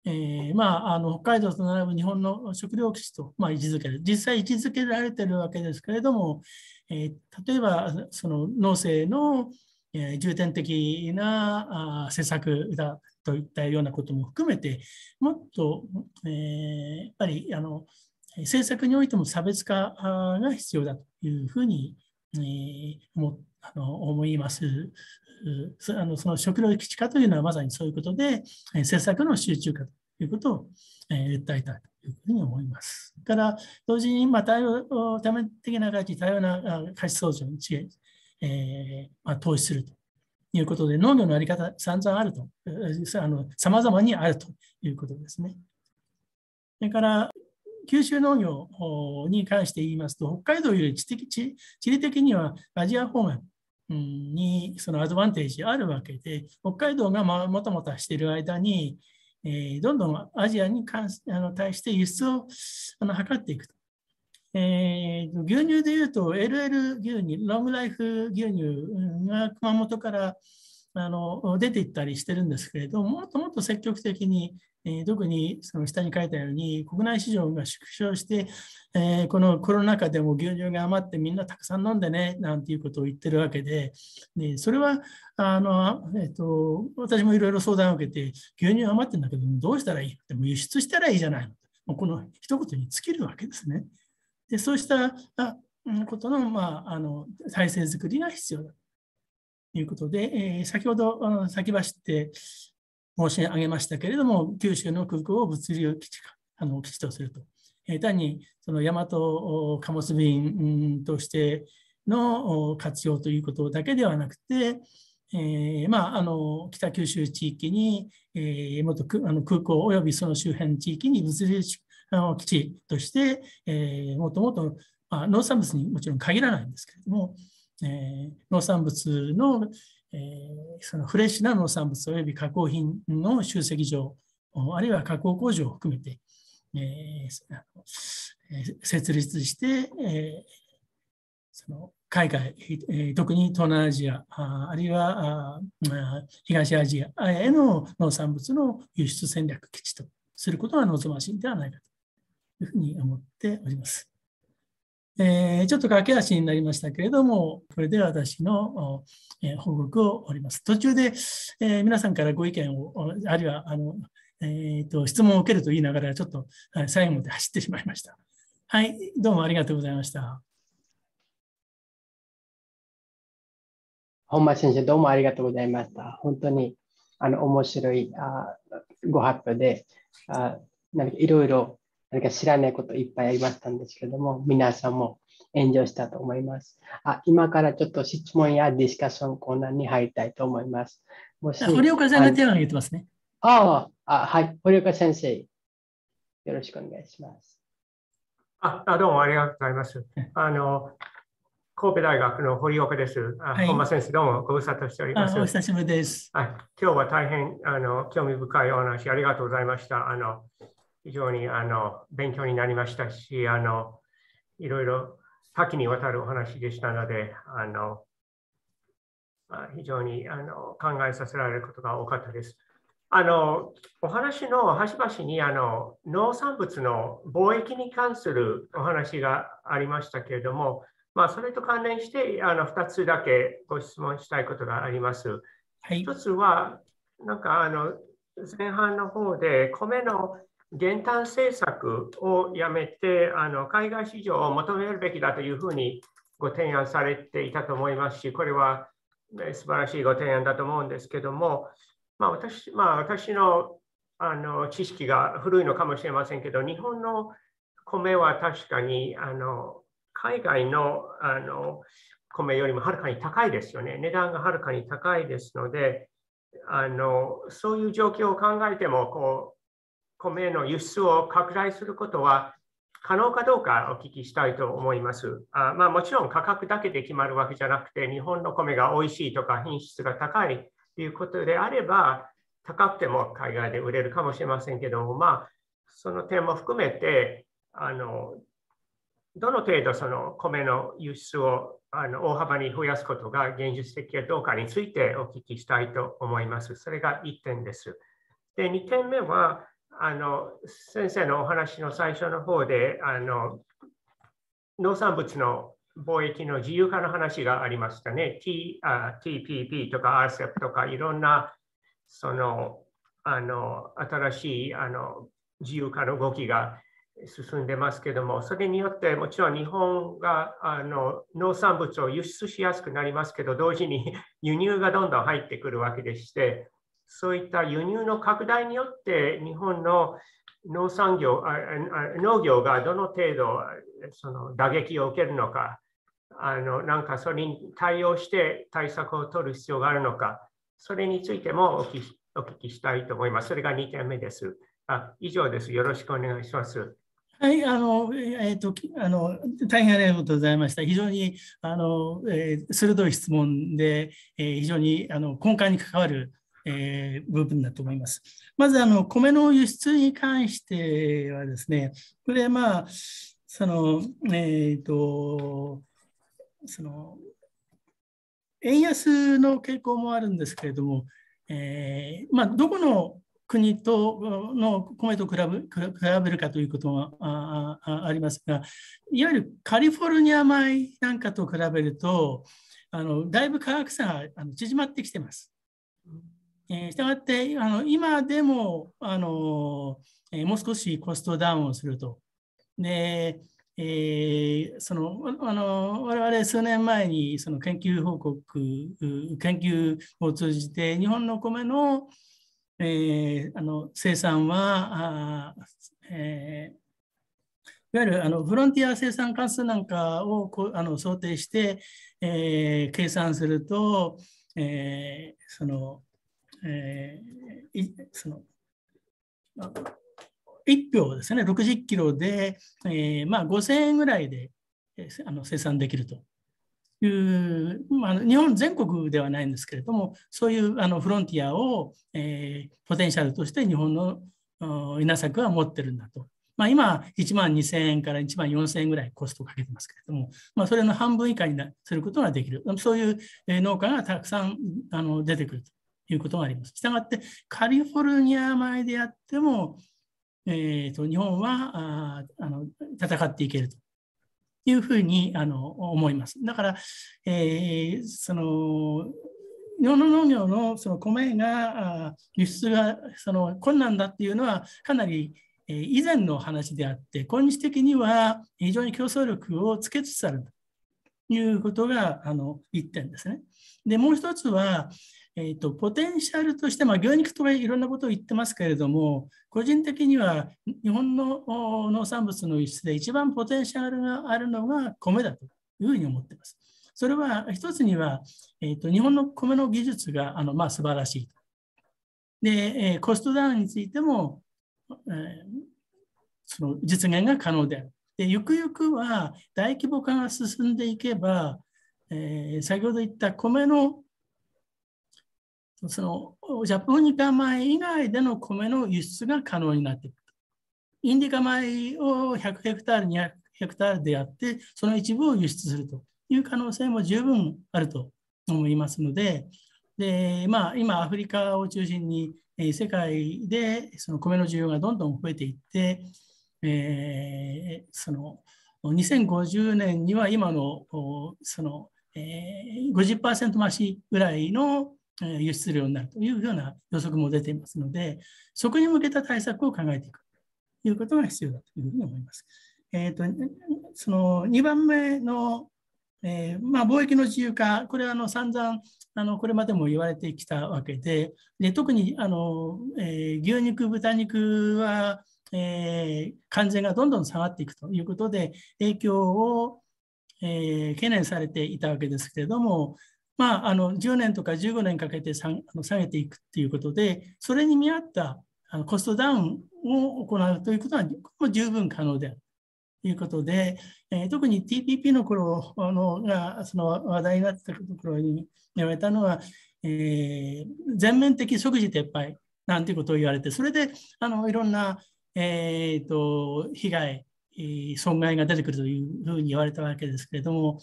えー、まあ、あの北海道と並ぶ日本の食料基地と、まあ、位置づける、実際位置づけられてるわけですけれども、えー、例えばその農政の、えー、重点的なあ施策だといったようなことも含めて、もっと、えー、やっぱりあの政策においても差別化が必要だというふうに、えー、思あの思います。あのその食料基地化というのはまさにそういうことで、政策の集中化ということを、え訴えたというふうに思います。から、同時に今、対応、多面的な価値、多様な価値創造に違い、えー、まあ、投資するということで、農業のやり方、散々あると、さまざまにあるということですね。それから、九州農業に関して言いますと、北海道より地的地地理的にはアジア方面にそのアドバンテージあるわけで、北海道がもともとしている間に、えどんどんアジアに関しあの対して輸出をあの図っていくと。えー、牛乳でいうと LL 牛乳、ロングライフ牛乳が熊本からあの出ていったりしてるんですけれども、もっともっと積極的に、え特にその下に書いたように、国内市場が縮小して、えー、このコロナ禍でも牛乳が余ってみんなたくさん飲んでねなんていうことを言ってるわけで、でそれはあの、えーと、私もいろいろ相談を受けて、牛乳余ってんだけど、どうしたらいいでも輸出したらいいじゃないの。もうこの一言に尽きるわけですね。でそうしたことの,、まあ、あの体制づくりが必要だ。いうことで、えー、先ほど先走って申し上げましたけれども、九州の空港を物流基地あの基地とすると。えー、単にその大和貨物便としての活用ということだけではなくて、えー、まあ、あの北九州地域に、えー、元あの空港及びその周辺地域に物流あの基地として、えー、もともと、まあ、農産物にもちろん限らないんですけれども、え農産物の、えそのフレッシュな農産物及び加工品の集積場、あるいは加工工場を含めて、え設立して、えその海外、特に東南アジア、あるいは東アジアへの農産物の輸出戦略基地とすることが望ましいんではないかというふうに思っております。えー、ちょっと駆け足になりましたけれども、これで私の、えー、報告を終わります。途中で、えー、皆さんからご意見を、あるいはあの、えーと、質問を受けると言いながら、ちょっと最後まで走ってしまいました。はい、どうもありがとうございました。本間先生、どうもありがとうございました。本当にあの面白いあご発表で、あなんかいろいろんか知らないこといっぱいありましたんですけども、皆さんも炎上したと思います。あ今からちょっと質問やディスカッションコーナーに入りたいと思います。もし堀岡さんが手を挙げてますね。ああ、はい。堀岡先生、よろしくお願いします。あどうもありがとうございます。あの神戸大学の堀岡です。あ、はい、本間先生、どうもご無沙汰しております。お久しぶりです。はい、今日は大変あの興味深いお話ありがとうございました。あの非常にあの勉強になりましたし、あのいろいろ多岐にわたるお話でしたので、あの非常にあの考えさせられることが多かったです。あのお話の端々にあの農産物の貿易に関するお話がありましたけれども、まあ、それと関連してあの2つだけご質問したいことがあります。1つはなんかあの前半の方で米の減反政策をやめてあの海外市場を求めるべきだというふうにご提案されていたと思いますしこれは素晴らしいご提案だと思うんですけども、まあ、私,、まあ、私のあの知識が古いのかもしれませんけど日本の米は確かにあの海外のあの米よりもはるかに高いですよね値段がはるかに高いですのであのそういう状況を考えてもこう米の輸出を拡大することは可能かどうかお聞きしたいと思います。あまあ、もちろん価格だけで決まるわけじゃなくて、日本の米が美味しいとか品質が高いということであれば、高くても海外で売れるかもしれませんけども、まあ、その点も含めて、あのどの程度その米の輸出をあの大幅に増やすことが現実的かどうかについてお聞きしたいと思います。それが1点です。で2点目はあの先生のお話の最初の方であの農産物の貿易の自由化の話がありましたね。T あ TPP とか RCEP とかいろんなそのあの新しいあの自由化の動きが進んでますけども、それによってもちろん日本があの農産物を輸出しやすくなりますけど、同時に輸入がどんどん入ってくるわけでして、そういった輸入の拡大によって日本の農産業農業がどの程度その打撃を受けるのかあのなんかそれに対応して対策を取る必要があるのかそれについてもお聞きお聞きしたいと思います。それが2点目です。あ以上です。よろしくお願いします。はい、あの、えっ、ー、と、あの、大変ありがとうございました。非常に、あの、えー、鋭い質問で、えー、非常に、あの、根幹に関わるえー、部分だと思います。まずあの米の輸出に関してはですね、これはまあ、その、えっ、ー、と、その、円安の傾向もあるんですけれども、えー、まあ、どこの国との米と比べるかということがありますが、いわゆるカリフォルニア米なんかと比べると、あのだいぶ価格差が縮まってきてます。えー、したがってあの今でもあの、えー、もう少しコストダウンをすると。でえー、そのあの我々数年前にその研究報告研究を通じて日本の米の,、えー、あの生産はあ、えいわゆるあのフロンティア生産関数なんかをこあの想定して、えー、計算すると、えー、そのえー、いその1票ですね、60キロで、えーまあ、5000円ぐらいで、えー、あの生産できるという、まあ、日本全国ではないんですけれども、そういうあのフロンティアを、えー、ポテンシャルとして日本の稲作は持ってるんだと。まあ、今、1万2000円から1万4000円ぐらいコストをかけてますけれども、まあ、それの半分以下にすることができる、そういう農家がたくさんあの出てくると。いうことがあります。したがって、カリフォルニア前であっても、えーと、日本はああの戦っていけるというふうにあの思います。だから、えー、その日本の農業のその米が輸出がその困難だというのはかなり以前の話であって今日的には非常に競争力をつけつつあるということがあの1点ですね。でもう一つはえーと、ポテンシャルとして、まあ、肉とかいろんなことを言ってますけれども個人的には日本の農産物の輸出で一番ポテンシャルがあるのが米だというふうに思っています。それは一つには、えーと、と日本の米の技術があの、まあ、素晴らしいと。で、えー、コストダウンについても、えー、その実現が可能である。でゆくゆくは大規模化が進んでいけば、えー、先ほど言った米のそのジャポニカ米以外での米の輸出が可能になっていく。インディカ米を100ヘクタール、200ヘクタールでやって、その一部を輸出するという可能性も十分あると思いますので、でまあ、今、アフリカを中心に、え世界でその米の需要がどんどん増えていって、えー、その2050年には今のその、えー、50%増しぐらいの輸出量になるというような予測も出ていますので、そこに向けた対策を考えていくということが必要だというふうに思います。えーと、その2番目の、えー、まあ、貿易の自由化、これはあの散々あのこれまでも言われてきたわけで、で特にあの、えー、牛肉、豚肉は、えー、関税がどんどん下がっていくということで、影響を、え懸念されていたわけですけれども、まあ、あの10年とか15年かけて下げていくということで、それに見合ったコストダウンを行うということは十分可能であるということで、えー、特に TPP の頃のがその話題になったところに言われたのは、えー、全面的即時撤廃なんていうことを言われて、それであのいろんな、えーと、被害、損害が出てくるというふうに言われたわけですけれども、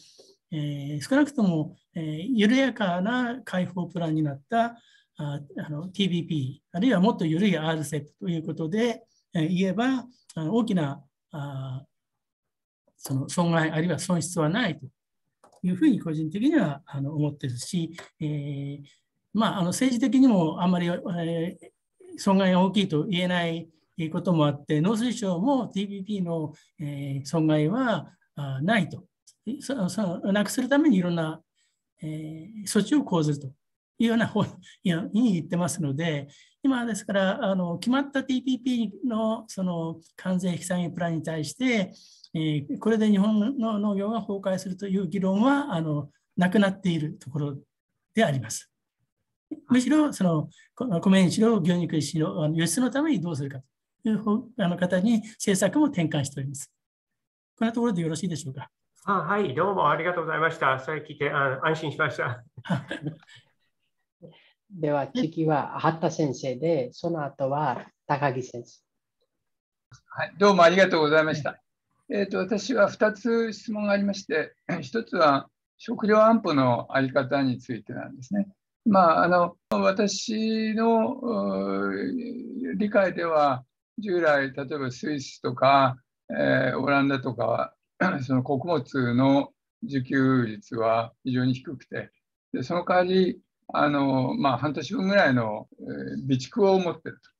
え少なくとも、え緩やかな解放プランになったああの TBP あるいはもっと緩い RCEP ということで、え言えば大きなあその損害あるいは損失はないというふうに個人的にはあの思ってるし、えー、まあ、あの政治的にもあまり、えー、損害が大きいと言えないこともあって農水省も TPP の、えー、損害はないとそのそのなくするためにいろんな、えー、措置を講ずるというような方に言ってますので、今ですからあの決まった TPP のその関税引き下げプランに対して、えー、これで日本の農業が崩壊するという議論はあのなくなっているところであります。むしろその米にしろ牛肉にしろ輸出のためにどうするかという方あの方に政策も転換しております。こんなところでよろしいでしょうか。あはい、どうもありがとうございました。それ聞いてあ安心しました。では次は八田先生で、その後は高木先生。はい、どうもありがとうございました。えーと、私は2つ質問がありまして、1 つは食料安保のあり方についてなんですね。まあ、あの私の理解では従来例えばスイスとか、えー、オランダとかは その穀物の自給率は非常に低くて、でその代わり、あのまあ、半年分ぐらいの、えー、備蓄を持っていると。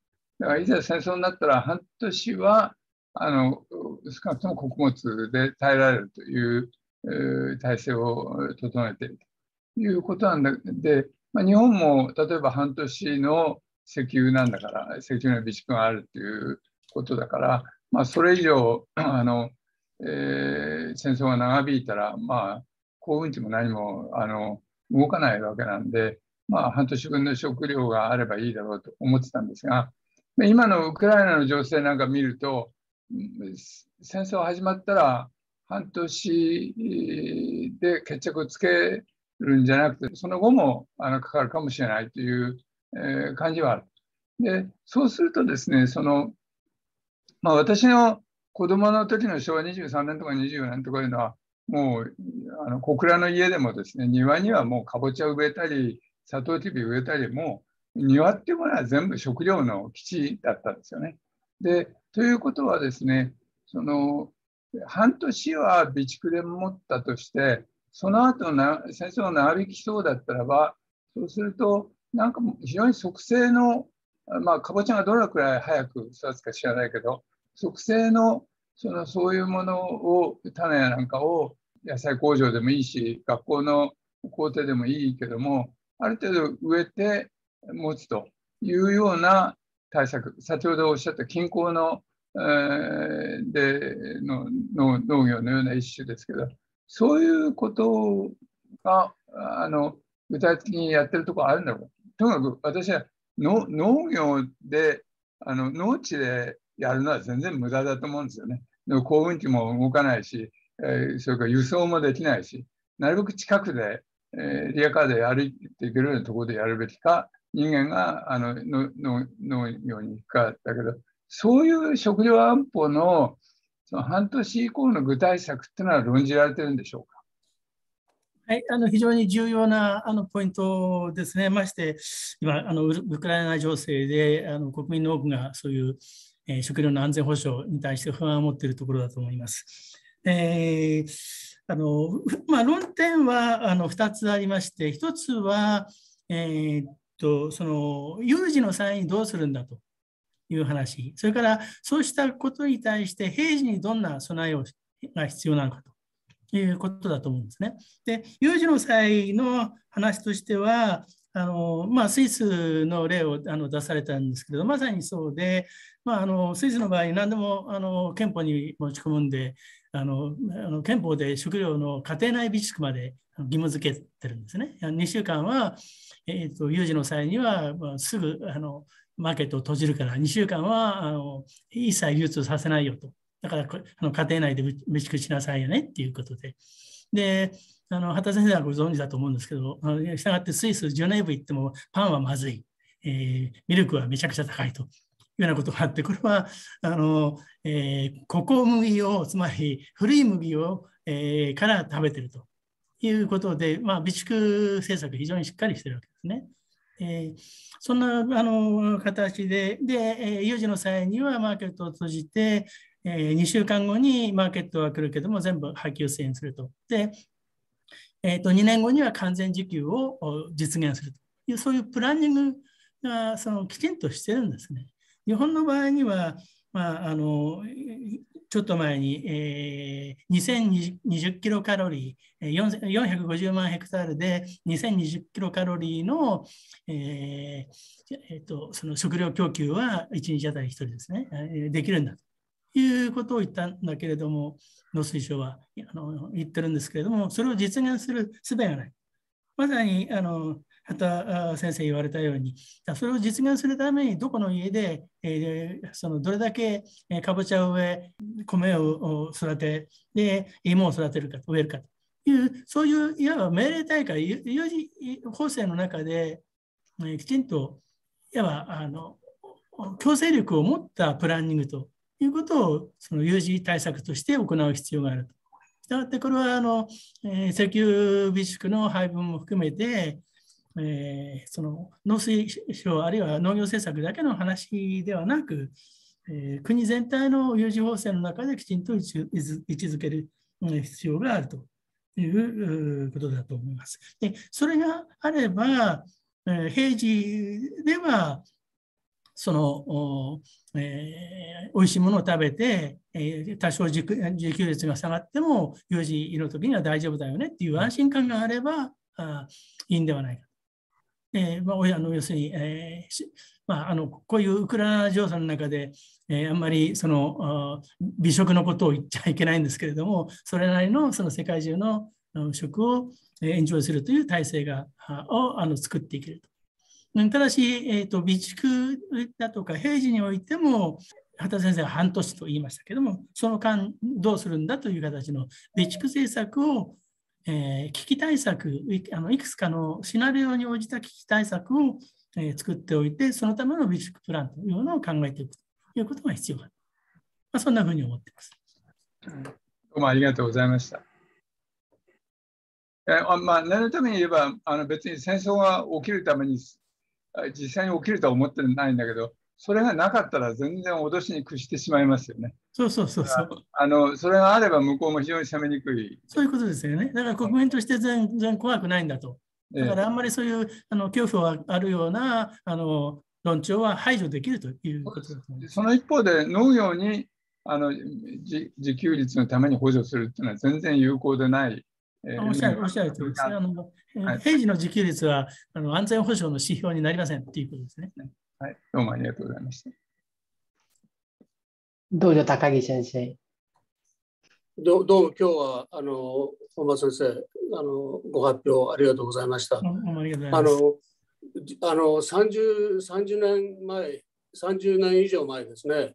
だからいざ戦争になったら半年はあの少なくとも穀物で耐えられるという、えー、体制を整えているということなんだで、まあ、日本も例えば半年の石油なんだから石油の備蓄があるということだから、まあ、それ以上あのえー、戦争が長引いたら、まあ、幸運地も何もあの動かないわけなんで、まあ、半年分の食料があればいいだろうと思ってたんですが、今のウクライナの情勢なんか見ると、戦争始まったら半年で決着をつけるんじゃなくて、その後もあのかかるかもしれないという、えー、感じはある。で、そうするとですね、そのまあ、私の子供の時の昭和23年とか24年とかいうのは、もうあの小倉の家でもですね、庭にはもうかぼちゃ植えたり、サトウキビ植えたり、もう庭っていうものは全部食料の基地だったんですよね。で、ということはですね、その半年は備蓄で持ったとして、その後な戦争が長引きそうだったらば、そうすると、なんか非常に促成の、まあ、かぼちゃがどれくらい早く育つか知らないけど、植生のそのそういうものを種やなんかを野菜工場でもいいし学校の校庭でもいいけどもある程度植えて持つというような対策先ほどおっしゃった近郊の、えー、でのの農業のような一種ですけどそういうことがあの具体的にやってるところあるんだろうとにかく私はの農業であの農地でやるのは全然無駄だと思うんですよね。でも航運機も動かないし、えー、それから輸送もできないし、なるべく近くで、えー、リアカーで歩いていけるようなところでやるべきか、人間があののの農業に行くかだけど、そういう食料安保のその半年以降の具体策っていうのは論じられてるんでしょうか。はい、あの非常に重要なあのポイントですね、まして今あのウクライナ情勢であの国民の多くがそういうえー、食料の安全保障に対して不安を持っているところだと思います。えーあのまあ、論点はあの2つありまして、1つは、えー、っとその有事の際にどうするんだという話、それからそうしたことに対して平時にどんな備えが必要なのかということだと思うんですね。で、有事の際の話としては、あのまあ、スイスの例をあの出されたんですけれどまさにそうでまあ、あのスイスの場合、何でもあの憲法に持ち込むんで、あのあの憲法で食料の家庭内備蓄まで義務付けてるんですね。2週間は、えーと、有事の際には、まあ、すぐあのマーケットを閉じるから、2週間はあの一切流通させないよと。だからあの家庭内で備蓄しなさいよねっていうことで。で、あの畑先生はご存知だと思うんですけど、したがってスイス、ジュネーブ行ってもパンはまずい、えー、ミルクはめちゃくちゃ高いと。うようなことがあってこれはあの、えー、ここ麦をつまり古い麦を、えー、から食べてるということで、まあ、備蓄政策非常にしっかりしてるわけですね。えー、そんなあの形でで、え有事の際にはマーケットを閉じて、えー、2週間後にマーケットは来るけども全部波及制にすると。でえーと、2年後には完全自給を実現するというそういうプランニングがそのきちんとしてるんですね。日本の場合には、まあ、あのちょっと前に、えー、2020キロカロリー、450万ヘクタールで2020キロカロリーの,、えーと、その食料供給は1日あたり1人ですね、できるんだということを言ったんだけれども、農水省はあの言ってるんですけれども、それを実現する術がない。まさにあのまた先生言われたようにそれを実現するためにどこの家で、えー、そのどれだけかぼちゃを植え米を育てで芋を育てるか植えるかというそういういわば命令大会有事法制の中で、えー、きちんといわばあの強制力を持ったプランニングということをその有事対策として行う必要があると。したがってこれはあの、えー、石油備蓄の配分も含めてえー、その農水省あるいは農業政策だけの話ではなく、えー、国全体の有事法制の中できちんと位置づける必要があるということだと思います。でそれがあれば、えー、平時ではそのお、えー、美味しいものを食べて、えー、多少自自給率が下がっても有事の時には大丈夫だよねっていう安心感があればあいいんではないか。えーまあ、の要するに、えーまあ、あのこういうウクライナ情勢の中で、えー、あんまりその美食のことを言っちゃいけないんですけれどもそれなりのその世界中の食をエンジョイするという体制がをあの作っていけると。ただし、えーと、備蓄だとか平時においても畑先生は半年と言いましたけどもその間どうするんだという形の備蓄政策をえー、危機対策いあの、いくつかのシナリオに応じた危機対策を、えー、作っておいて、そのための備蓄プランというのを考えていくということが必要だ。まあ、そんなふうに思っています。どうもありがとうございました。えあまあ、念のために言えばあの別に戦争が起きるために実際に起きるとは思ってないんだけどそれがなかったら全然脅しに屈してしまいますよね。そうそうそうそう。あのそれがあれば向こうも非常に攻めにくい。そういうことですよね。だから国民として全然怖くないんだと。だからあんまりそういうあの恐怖があるようなあの論調は排除できるということです、ね、その一方で農業にあの自給率のために補助するというのは全然有効でない。えー、おっしゃるおっしゃるとですね。あの、はい、平時の自給率はあの安全保障の指標になりませんということですね。はい、どうもありがとうございました。どうぞ、高木先生。どうも今日はあの本間先生あのご発表ありがとうございました。あのあの三十、三十年前三十年以上前ですね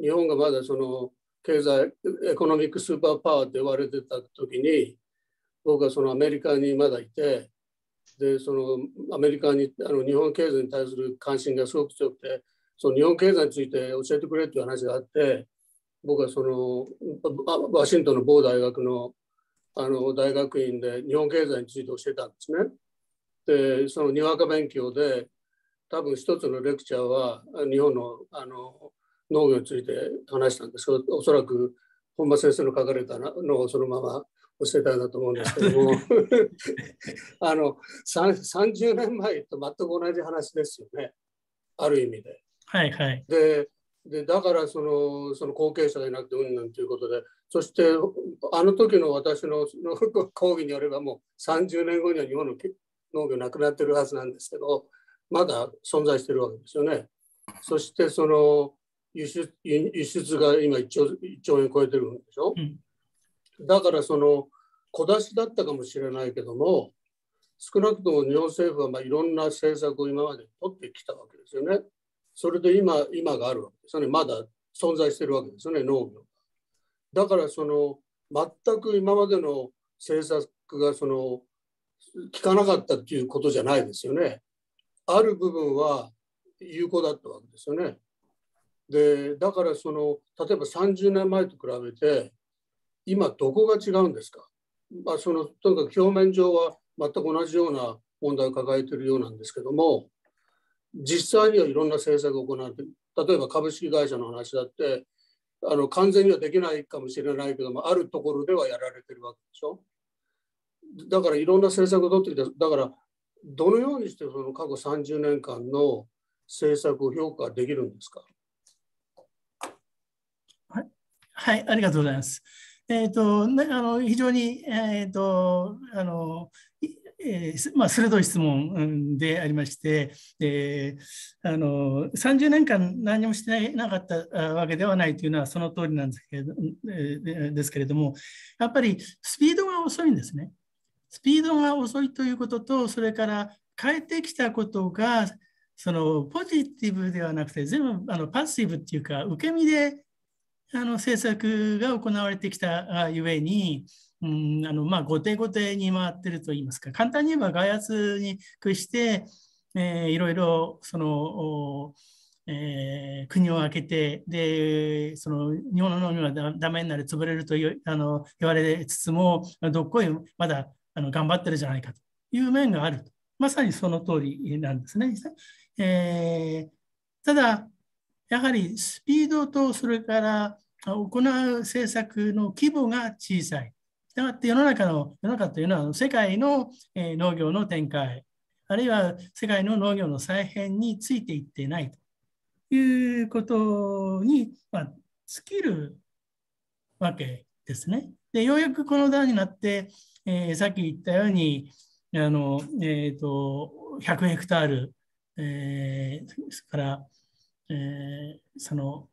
日本がまだその経済エコノミックスーパーパワーって言われてた時に僕はそのアメリカにまだいてでそのアメリカにあの日本経済に対する関心がすごく強くてその日本経済について教えてくれっていう話があって僕はそのワシントンの某大学のあの大学院で日本経済について教えたんですね。でそのにわか勉強で多分一つのレクチャーは日本のあの農業について話したんですけどおそらく本間先生の書かれたのをそのまま世代だと思うんですけども あの30年前と全く同じ話ですよねある意味で。はいはい、ででだからそのその後継者がいなくてうんぬんということでそしてあの時の私のの講義によればもう30年後には日本の農業なくなってるはずなんですけどまだ存在してるわけですよね。そしてその輸出輸出が今1兆 ,1 兆円超えてるんでしょ、うんだからその小出しだったかもしれないけども少なくとも日本政府はまあいろんな政策を今まで取ってきたわけですよね。それで今今があるわけですよね。まだ存在してるわけですよね農業が。だからその全く今までの政策がその効かなかったっていうことじゃないですよね。ある部分は有効だったわけですよね。でだからその例えば30年前と比べて今どこが違うんですか、まあ、そのとにかく表面上は全く同じような問題を抱えているようなんですけども実際にはいろんな政策を行われている例えば株式会社の話だってあの完全にはできないかもしれないけどもあるところではやられてるわけでしょだからいろんな政策を取ってきただからどのようにしてその過去30年間の政策を評価できるんですかはい、はい、ありがとうございます。えーと、あの非常に、えーとあのえーまあ、鋭い質問でありまして、えー、あの30年間何もしてないなかったわけではないというのはその通りなんですけれど,、えですけれどもやっぱりスピードが遅いんですね。スピードが遅いということとそれから変えてきたことがそのポジティブではなくて全部あのパッシブっていうか受け身であの政策が行われてきたゆえに、うんあのまあ、後手後手に回ってると言いますか簡単に言えば外圧に屈して、えー、いろいろその、えー、国を開けてでその日本の農業はダメになる潰れるとあの言われつつもどっこいまだあの頑張ってるじゃないかという面があるまさにその通りなんですね。えー、ただやはりスピードとそれから行う政策の規模が小さい。だって世の中の世の中というのは世界の農業の展開あるいは世界の農業の再編についていってないということに、まあ、尽きるわけですね。でようやくこの段になって、えー、さっき言ったようにあの、えーと、100ヘクタール、えー、それからえー、その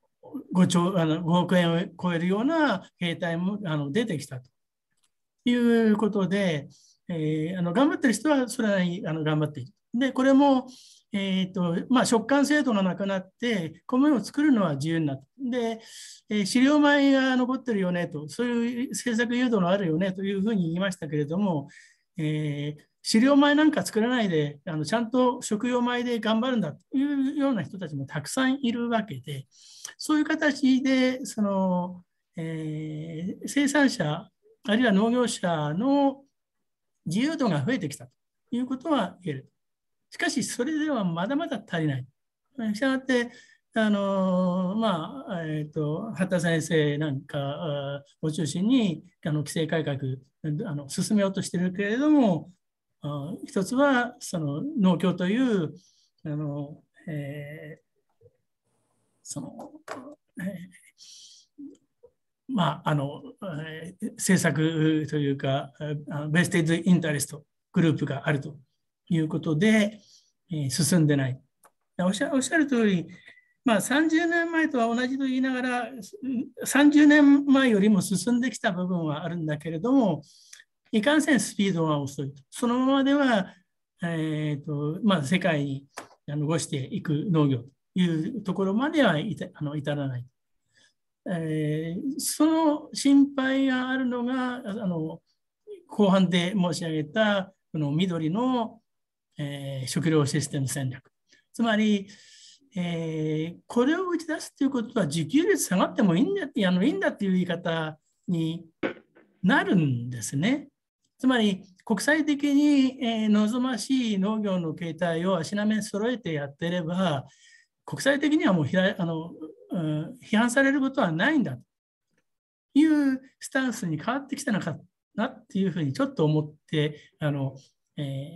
5, 兆あの5億円を超えるような携帯もあの出てきたということで、えー、あの頑張ってる人はそれなりにあの頑張っている。でこれも、えーとまあ、食感制度がなくなって米を作るのは自由になってで、えー、飼料米が残ってるよねとそういう政策誘導のあるよねというふうに言いましたけれども、えー、飼料米なんか作らないで、あのちゃんと食用米で頑張るんだというような人たちもたくさんいるわけで、そういう形でその、えー、生産者、あるいは農業者の自由度が増えてきたということは言える。しかし、それではまだまだ足りない。したがって、あのまあえーと、と畑先生なんかを中心にあの規制改革あの進めようとしてるけれども一つはその農協というあの、えー、その、えー、まああの、えー、政策というかベステッドインタレストグループがあるということで、えー、進んでないおっしゃおっしゃる通りまあ、30年前とは同じと言いながら30年前よりも進んできた部分はあるんだけれどもいかんせんスピードは遅い。そのままでは、えーとまあ、世界に残していく農業というところまではあの至らない。えー、その心配があるのがあの後半で申し上げたこの緑の、えー、食料システム戦略つまり、えー、これを打ち出すということは自給率下がってもいいんだってあのいいんだっていう言い方になるんですね。つまり国際的に、え望ましい農業の形態を足並み揃えてやってれば国際的にはもうひらあの、うん、批判されることはないんだというスタンスに変わってきたのかなっていうふうにちょっと思ってあの、えー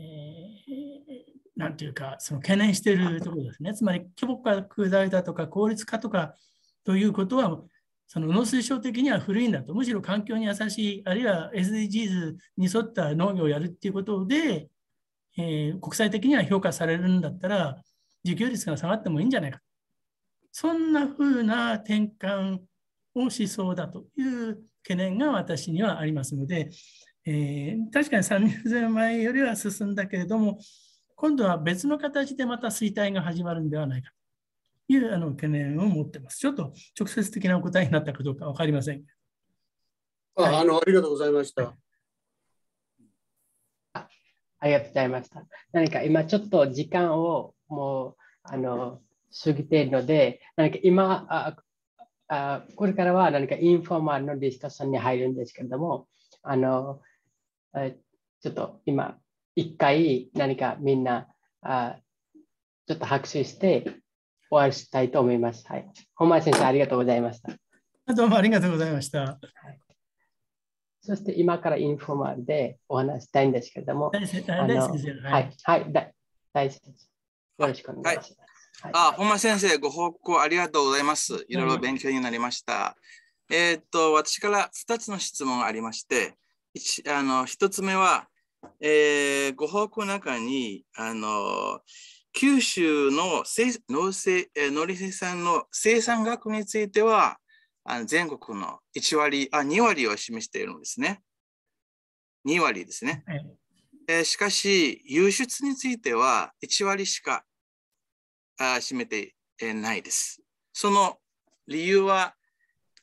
なんていうか、その懸念しているところですね。つまり、規模拡大だとか効率化とかということは、その農水省的には古いんだと、むしろ環境に優しい、あるいは SDGs に沿った農業をやるっていうことで、えー、国際的には評価されるんだったら、自給率が下がってもいいんじゃないか。そんなふうな転換をしそうだという懸念が私にはありますので、えー、確かに30年前よりは進んだけれども、今度は別の形でまた衰退が始まるんではないか。いうあの懸念を持ってます。ちょっと直接的なお答えになったかどうか分かりませんあはい、あのありがとうございました。ありがとうございました。何か今ちょっと時間をもうあの過ぎているので、何か今ああ、これからは何かインフォーマルのディスカッションに入るんですけれども、あのちょっと今、一回何かみんなあちょっと拍手して、お会いしたいと思います。はい。本間先生、ありがとうございました。どうもありがとうございました。はい、そして今からインフォーマルでお話したいんですけれども。大先生、はい。はい、大大先生。よろしくお願いします。はい、あ、本間先生、ご報告ありがとうございます。いろいろ勉強になりました。うん、えっと、私から2つの質問がありまして、1, あの1つ目は、えー、ご報告の中に、あの、九州の農農林水産の生産額については全国の1割あ2割を示しているんですね。2割ですね。はい、えー、しかし輸出については1割しかあ占めて、えないです。その理由は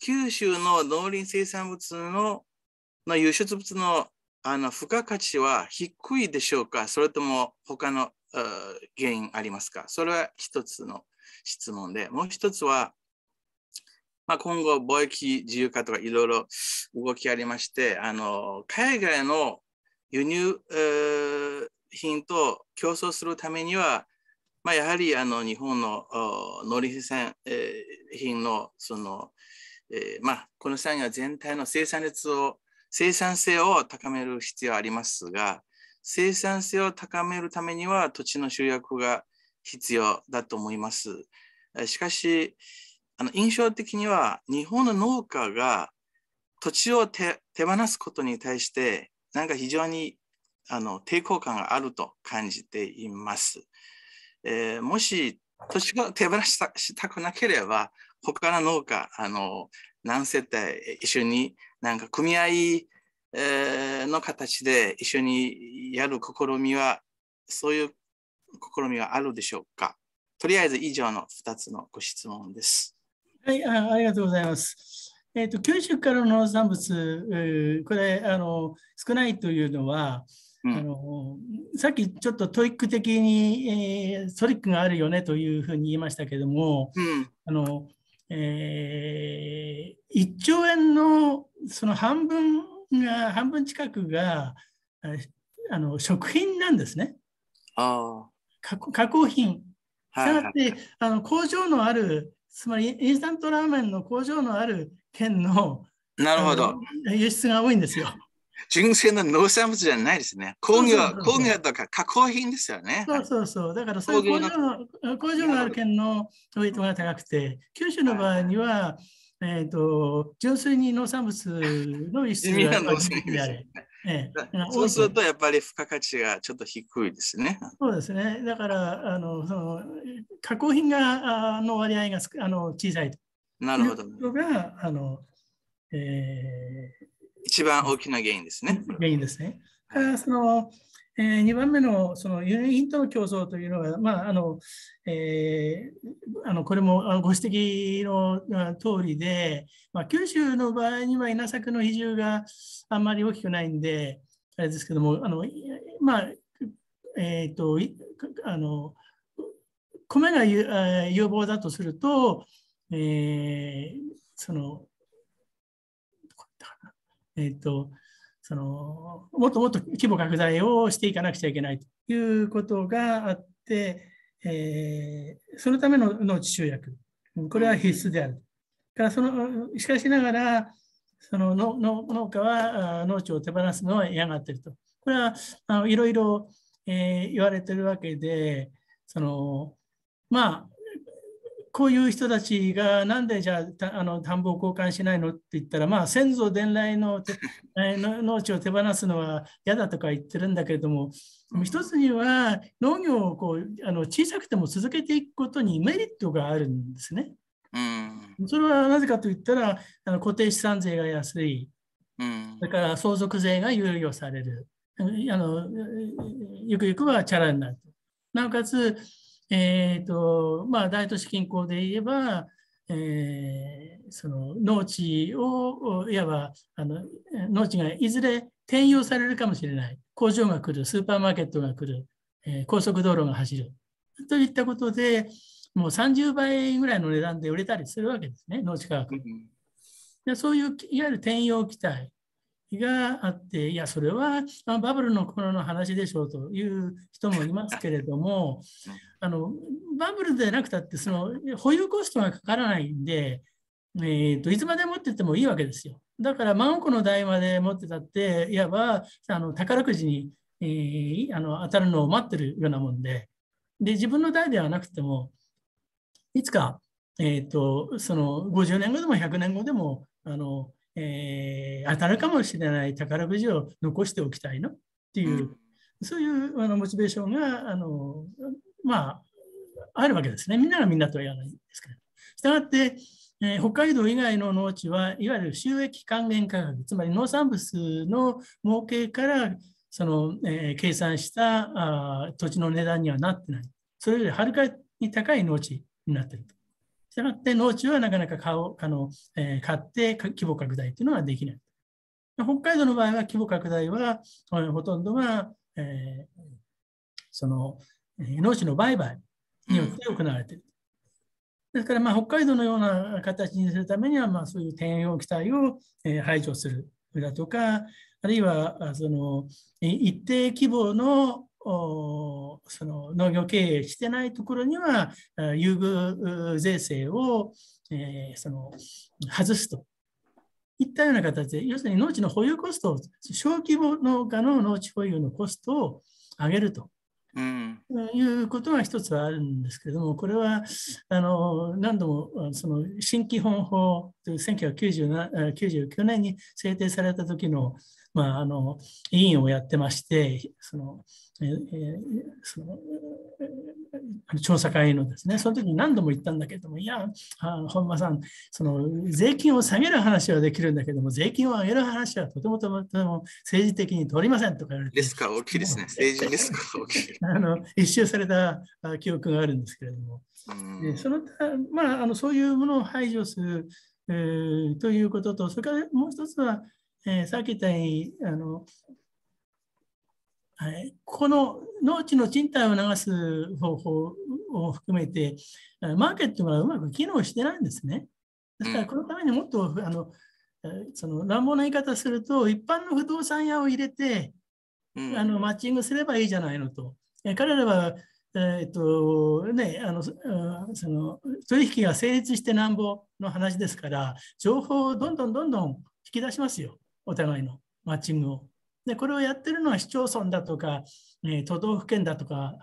九州の農林水産物のの輸出物のあの付加価値は低いでしょうかそれとも他の原因ありますかそれは一つの質問で、もう一つは、まあ、今後、貿易自由化とかいろいろ動きありまして、あの海外の輸入、品と競争するためには、まあ、やはりあの日本の農林水産品のその、えー、まあ、この産業全体の生産率を生産性を高める必要ありますが生産性を高めるためには土地の集約が必要だと思います。しかし、あの印象的には日本の農家が土地を手放すことに対してなんか非常にあの抵抗感があると感じています。えー、もし土地を手放したしたくなければ他の農家あの何世帯一緒になんか組合の形で一緒にやる試みは、そういう試みはあるでしょうかとりあえず以上の2つのご質問です。はいあ、ありがとうございます。えーと、九州からの農産物、これあの少ないというのは、あのさっきちょっとトイック的に、えー、ソリックがあるよねというふうに言いましたけども、うん、あのえー、1兆円のその半分が半分近くがあの食品なんですね。あ加工品。はいはい、てあの工場のあるつまりインスタントラーメンの工場のある県のなるほど輸出が多いんですよ。純正の農産物じゃないですね。工業工業とか加工品ですよね。そうそうそう。だからそういう工場の工場のある県のウェイトが高くて、九州の場合には、えーと、純粋に農産物の輸出が農であれ。ええ、そうするとやっぱり付加価値がちょっと低いですね。そうですね。だからあのその加工品がの割合があの小さいと。なるほど。があの、えー、一番大きな原因ですね。原因ですね。はい、そのえー、2番目のその輸入品との競争というのは、まああのえー、あのこれもご指摘の通りで、まあ、九州の場合には稲作の比重があんまり大きくないんで、あれですけども、あのまあえーと、とあの米が有望だとすると、えー、その、えっ、ー、と、そのもっともっと規模拡大をしていかなくちゃいけないということがあって、えー、そのための農地集約、これは必須である。からそのしかしながら、その農家は農地を手放すのは嫌がっていると。これはあのいろいろ、えー、言われてるわけで、そのまあこういう人たちがなんでじゃああの田んぼを交換しないのって言ったら、まあ、先祖伝来の農地を手放すのは嫌だとか言ってるんだけれども一つには農業をこうあの小さくても続けていくことにメリットがあるんですね。うん、それはなぜかといったらあの固定資産税が安い、うん、それから相続税が猶予されるあのゆくゆくはチャラになるなおかつえーとまあ、大都市近郊で言えば、えー、その農地をいわばあの農地がいずれ転用されるかもしれない工場が来るスーパーマーケットが来る、えー、高速道路が走るといったことでもう30倍ぐらいの値段で売れたりするわけですね農地価格。でそういういわゆる転用期待があって、いや、それはバブルの頃の話でしょうという人もいますけれども、あのバブルでなくたってその保有コストがかからないんで、えーと、いつまで持っててもいいわけですよ。だから万億の代まで持ってたって、いわばあの宝くじに、えー、あの当たるのを待ってるようなもんで、で自分の代ではなくても、いつか、えーとその50年後でも100年後でも、あのえー、当たるかもしれない宝くじを残しておきたいのっていう、そういうあのモチベーションがあの、まあ、あるわけですね。みんながみんなとは言わないんですけど。したがって、えー、北海道以外の農地はいわゆる収益還元価格、つまり農産物の儲けからその、えー、計算したあ土地の値段にはなってない。それよりはるかに高い農地になっていると。したがって農地はなかなか買おあの、えー、買って規模拡大というのはできない。北海道の場合は規模拡大は、ほとんどは、えー、その農地の売買によって行われている。ですから、まあ、北海道のような形にするためには、まあ、そういう転用期待を、え排除するだとか、あるいはその一定規模のその農業経営してないところには優遇税制を、えその外すといったような形で要するに農地の保有コストを小規模農家の農地保有のコストを上げると。うん、いうことが一つはあるんですけれども、これはあの何度もその新基本法という1999年に制定された時のまあ、あの委員をやってましてその、えー、その調査会のですねその時に何度も言ったんだけどもいやあ本間さんその税金を下げる話はできるんだけども税金を上げる話はとてもとても政治的に通りませんとか言われてですから大きいですね 政治ですから大きい あの一周された記憶があるんですけれども、でそのまあ、あのそういうものを排除する、えー、ということとそれからもう一つはえー、さっき言ったようにあの、はい、ここの農地の賃貸を流す方法を含めてマーケットがうまく機能してないんですね。ですからこのためにもっとあのその乱暴な言い方すると一般の不動産屋を入れてあのマッチングすればいいじゃないのと。彼らはえっとね、あのその取引が成立してなんぼの話ですから情報をどんどんどんどん引き出しますよ。お互いのマッチングを。で、これをやってるのは市町村だとか、え都道府県だとか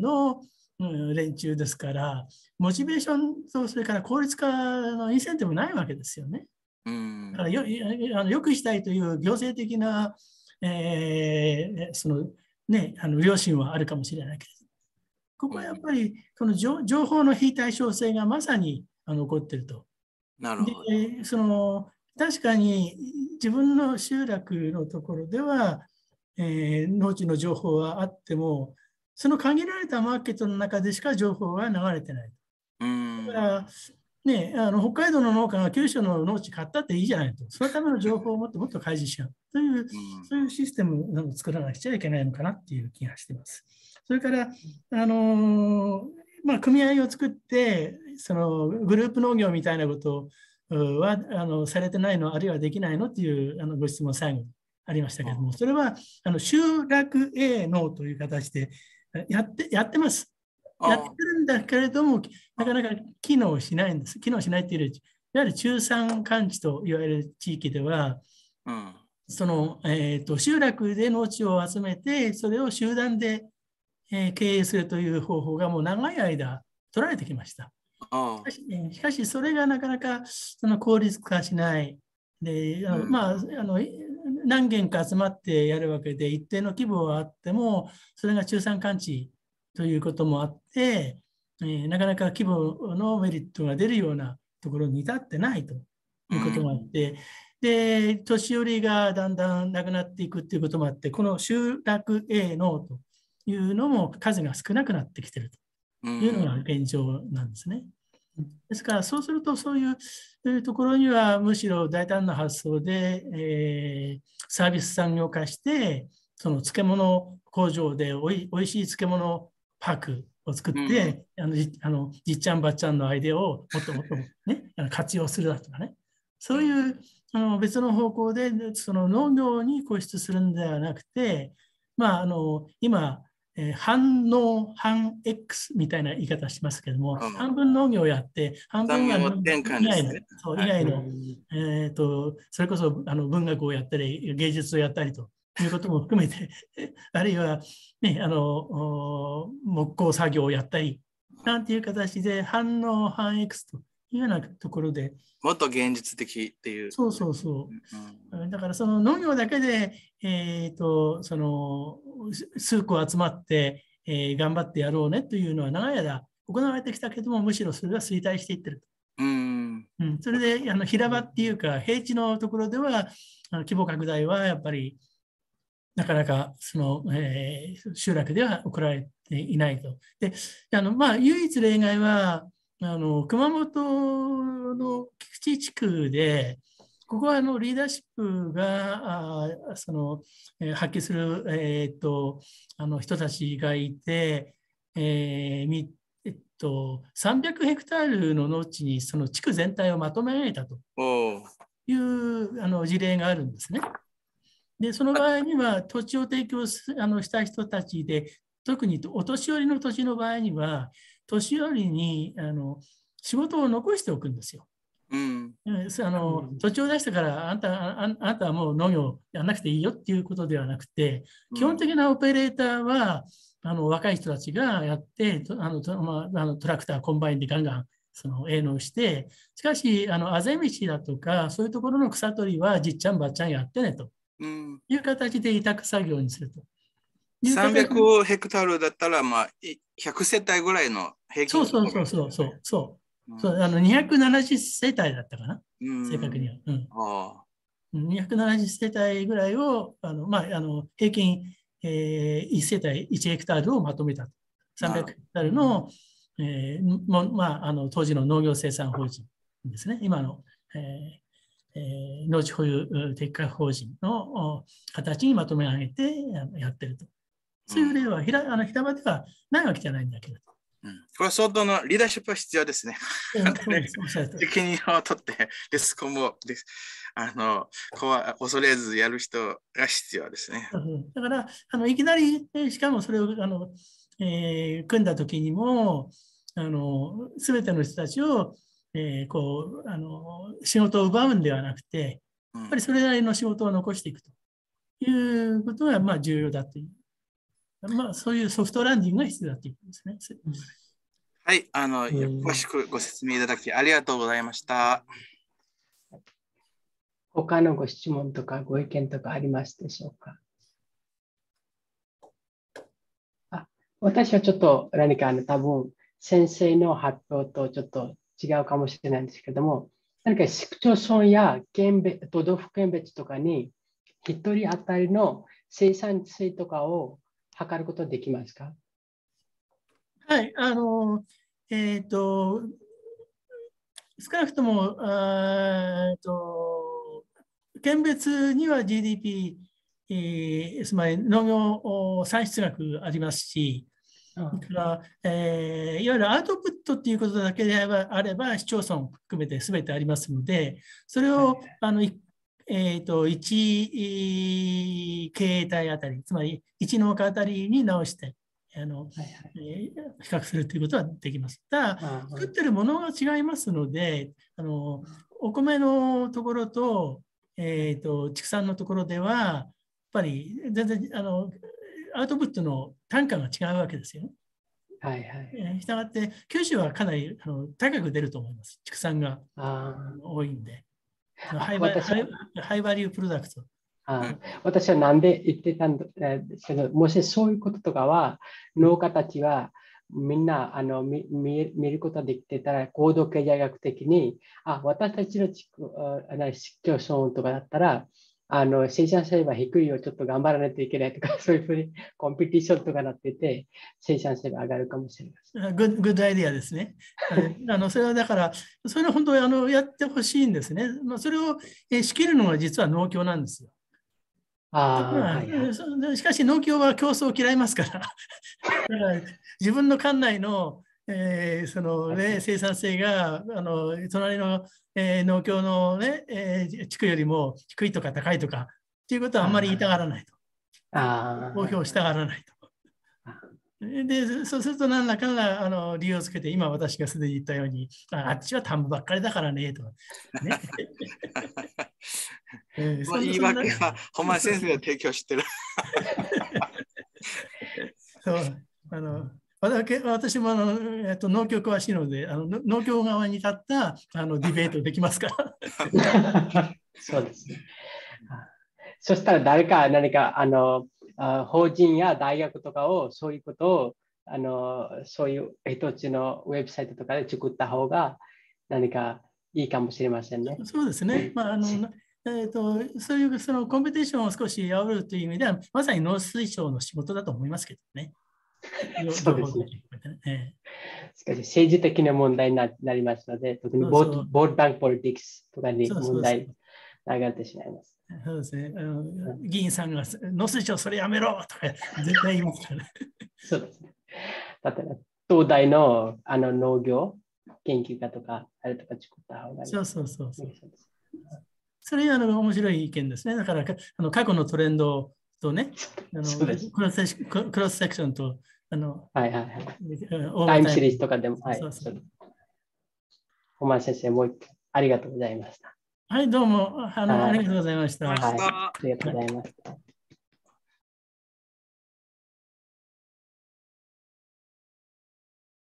の連中ですから、モチベーションとそれから効率化のインセンティブないわけですよね。うんだからよあのよくしたいという行政的な、えー、そのね、あの良心はあるかもしれないけど、ここはやっぱりこの情報の非対称性がまさにあの起こってると。なるほど。でその確かに自分の集落のところでは、えー、農地の情報はあってもその限られたマーケットの中でしか情報は流れてない。うんだからね、あの北海道の農家が九州の農地買ったっていいじゃないと、そのための情報をもっともっと開示しようという、そういうシステムを作らなくちゃいけないのかなっていう気がしてます。それから、あのー、まあ、組合を作って、そのグループ農業みたいなことをはあのされてないの、あるいはできないのというあのご質問、最後にありましたけれども、それはあの集落営農という形でやってやってます。やってるんだけれども、なかなか機能しないんです。機能しないというより、いわゆる中山間地といわれる地域では、うん、その、えーと、と集落で農地を集めて、それを集団で、えー、経営するという方法がもう長い間取られてきました。しかし、かしそれがなかなかその効率化しない。であの、うん、まああの何件か集まってやるわけで一定の規模はあってもそれが中山間地ということもあって、えー、なかなか規模のメリットが出るようなところに至ってないということもあって、うん、で年寄りがだんだんなくなっていくということもあってこの集落営農というのも数が少なくなってきてると。いうのが現状なんですね。ですからそうするとそういうところにはむしろ大胆な発想で、えー、サービス産業化してその漬物工場でおいおいしい漬物パークを作って、うん、あのじあのじっちゃんばっちゃんのアイデアをもっともっと、ね、あの活用するだとかねそういうあの別の方向でその農業に固執するんではなくて、まあ、あの今えー、半農半 X みたいな言い方しますけども、うん、半分農業をやって、半分は以外の、そう以外の、はい、えと、それこそあの文学をやったり、芸術をやったりということも含めて、あるいは、ね、あの木工作業をやったり、なんていう形で、反応半 X というようなところで。もっと現実的っていう。そうそうそう。うん、だからその農業だけで、えっ、ー、と、その、数個集まって、えー、頑張ってやろうねというのは長い間行われてきたけども、むしろそれは衰退していってる。うん、うん、それであの平場っていうか平地のところではあの規模拡大はやっぱりなかなかその、えー、集落では送られていないと。であのまあ、唯一例外はあの熊本の菊池地区で、ここはあのリーダーシップがあその、えー、発揮する、えー、っとあの人たちがいて、えーみえっと、300ヘクタールの農地にその地区全体をまとめられたというあの事例があるんですね。でその場合には土地を提供すあのした人たちで特にお年寄りの土地の場合には年寄りにあの仕事を残しておくんですよ。うん、あの土地を出してからあんたあんたはもう農業やんなくていいよっていうことではなくて基本的なオペレーターはあの若い人たちがやってあのト,、まあ、あのトラクターコンバインでガンガンその営農してしかしあのあぜ道だとかそういうところの草取りはじっちゃんばっちゃんやってねという形で委託作業にすると。300ヘクタールだったら、まあ、100世帯ぐらいの平均そうそうそうそうそううん、そうあの270世帯だったかな、うん、正確には、うん、あ270世帯ぐらいをあの、まあ、あの平均、えー、1世帯1ヘクタールをまとめた300ヘクタールのえーもまあ、あの当時の農業生産法人ですね今の、えーえー、農地保有適格法人の形にまとめ上げてやってると。そういう例はひら、うん、あの平場ではないわけじゃないんだけど。うん、これは相当のリーダーシップは必要ですね。責任を取って、リスクもで、あの怖恐れずやる人が必要ですね。だからあの、いきなり、しかもそれをあの、えー、組んだ時にも、あの、すべての人たちを、えー、こうあの仕事を奪うんではなくて、やっぱりそれなりの仕事を残していくということは、まあ、重要だというまあ、そういうソフトランディングが必要だっていうことですね。はい、あの、詳しくご説明いただきありがとうございました。他のご質問とかご意見とかありますでしょうかあ私はちょっと何かあの多分先生の発表とちょっと違うかもしれないんですけども何か市区町村や県別都道府県別とかに1人当たりの生産性とかを測ることできますかはい、あの、えっ、ー、と、少なくとも、えっと、県別には GDP、えー、つまり農業産出額ありますし、ああから、えー、いわゆるアウトプットっていうことだけであれば、あれば市町村含めてすべてありますので、それを、はい、あのえーと、と1経営あたり、つまり1農家あたりに直してあの、はいはい、えー、比較するということはできます。ただ、はい、作ってるものが違いますので、あのお米のところと,、えーと、畜産のところでは、やっぱり全然あのアウトプットの単価が違うわけですよね。はいはい、したがって、九州はかなりあの高く出ると思います、畜産が多いんで。ハイバリュープロダクト。あ私は何で言ってたんだ、えー、もしそういうこととかは農家たちはみんなあの見見見ることができてたら行動経済学的にあ私たちの市区あ市町村とかだったらあの、生産性は低いよ、ちょっと頑張らないといけないとか、そういうふうにコンピティションとかなってて、生産性が上がるかもしれません。グッグッドアイディアですね。あのそれはだから、それは本当にあのやってほしいんですね。まあ、それを仕切るのが実は農協なんですよ。あしかし農協は競争を嫌いますから だから自分の管内のえー、そのね、生産性があの隣の、えー、農協のね、えー、地区よりも低いとか高いとかっていうことはあんまり言いたがらないと。あ公表したがらないと。でそうすると何らかのあの理由をつけて今私がすでに言ったようにあっちは田んぼばっかりだからねとね えー、そ言い訳は本間先生が提供してる。そうあの私もあの、えっと、農協詳しいのであの農協側に立ったあのディベートできますから。そうですね。そしたら誰か何かあの法人や大学とかをそういうことをあのそういう一つのウェブサイトとかで作った方が何かいいかもしれませんね。そうですね。まああのえーと、そういうそのコンペティションを少し煽るという意味では、まさに農水省の仕事だと思いますけどね。そうですね。しかし政治的な問題になりますので、特にボーボールバンクポリティクスとかに問題上がってしまいます。そうですね。議員さんが、農水省それやめろとか絶対言いますから、ね。そうですね。だえら東大のあの農業研究家とか、あれとか作った方がいい。そうそうそうそう。それはあの面白い意見ですね。だからあの過去のトレンドをとね、あのクロスセクロスセクションと、あの、はいはいはい。タイムシリーズとかでも、はい。そうそう小前先生、もう一回ありがとうございました。はい、どうも、あの、はい、ありがとうございました。はい、ありがとうございました。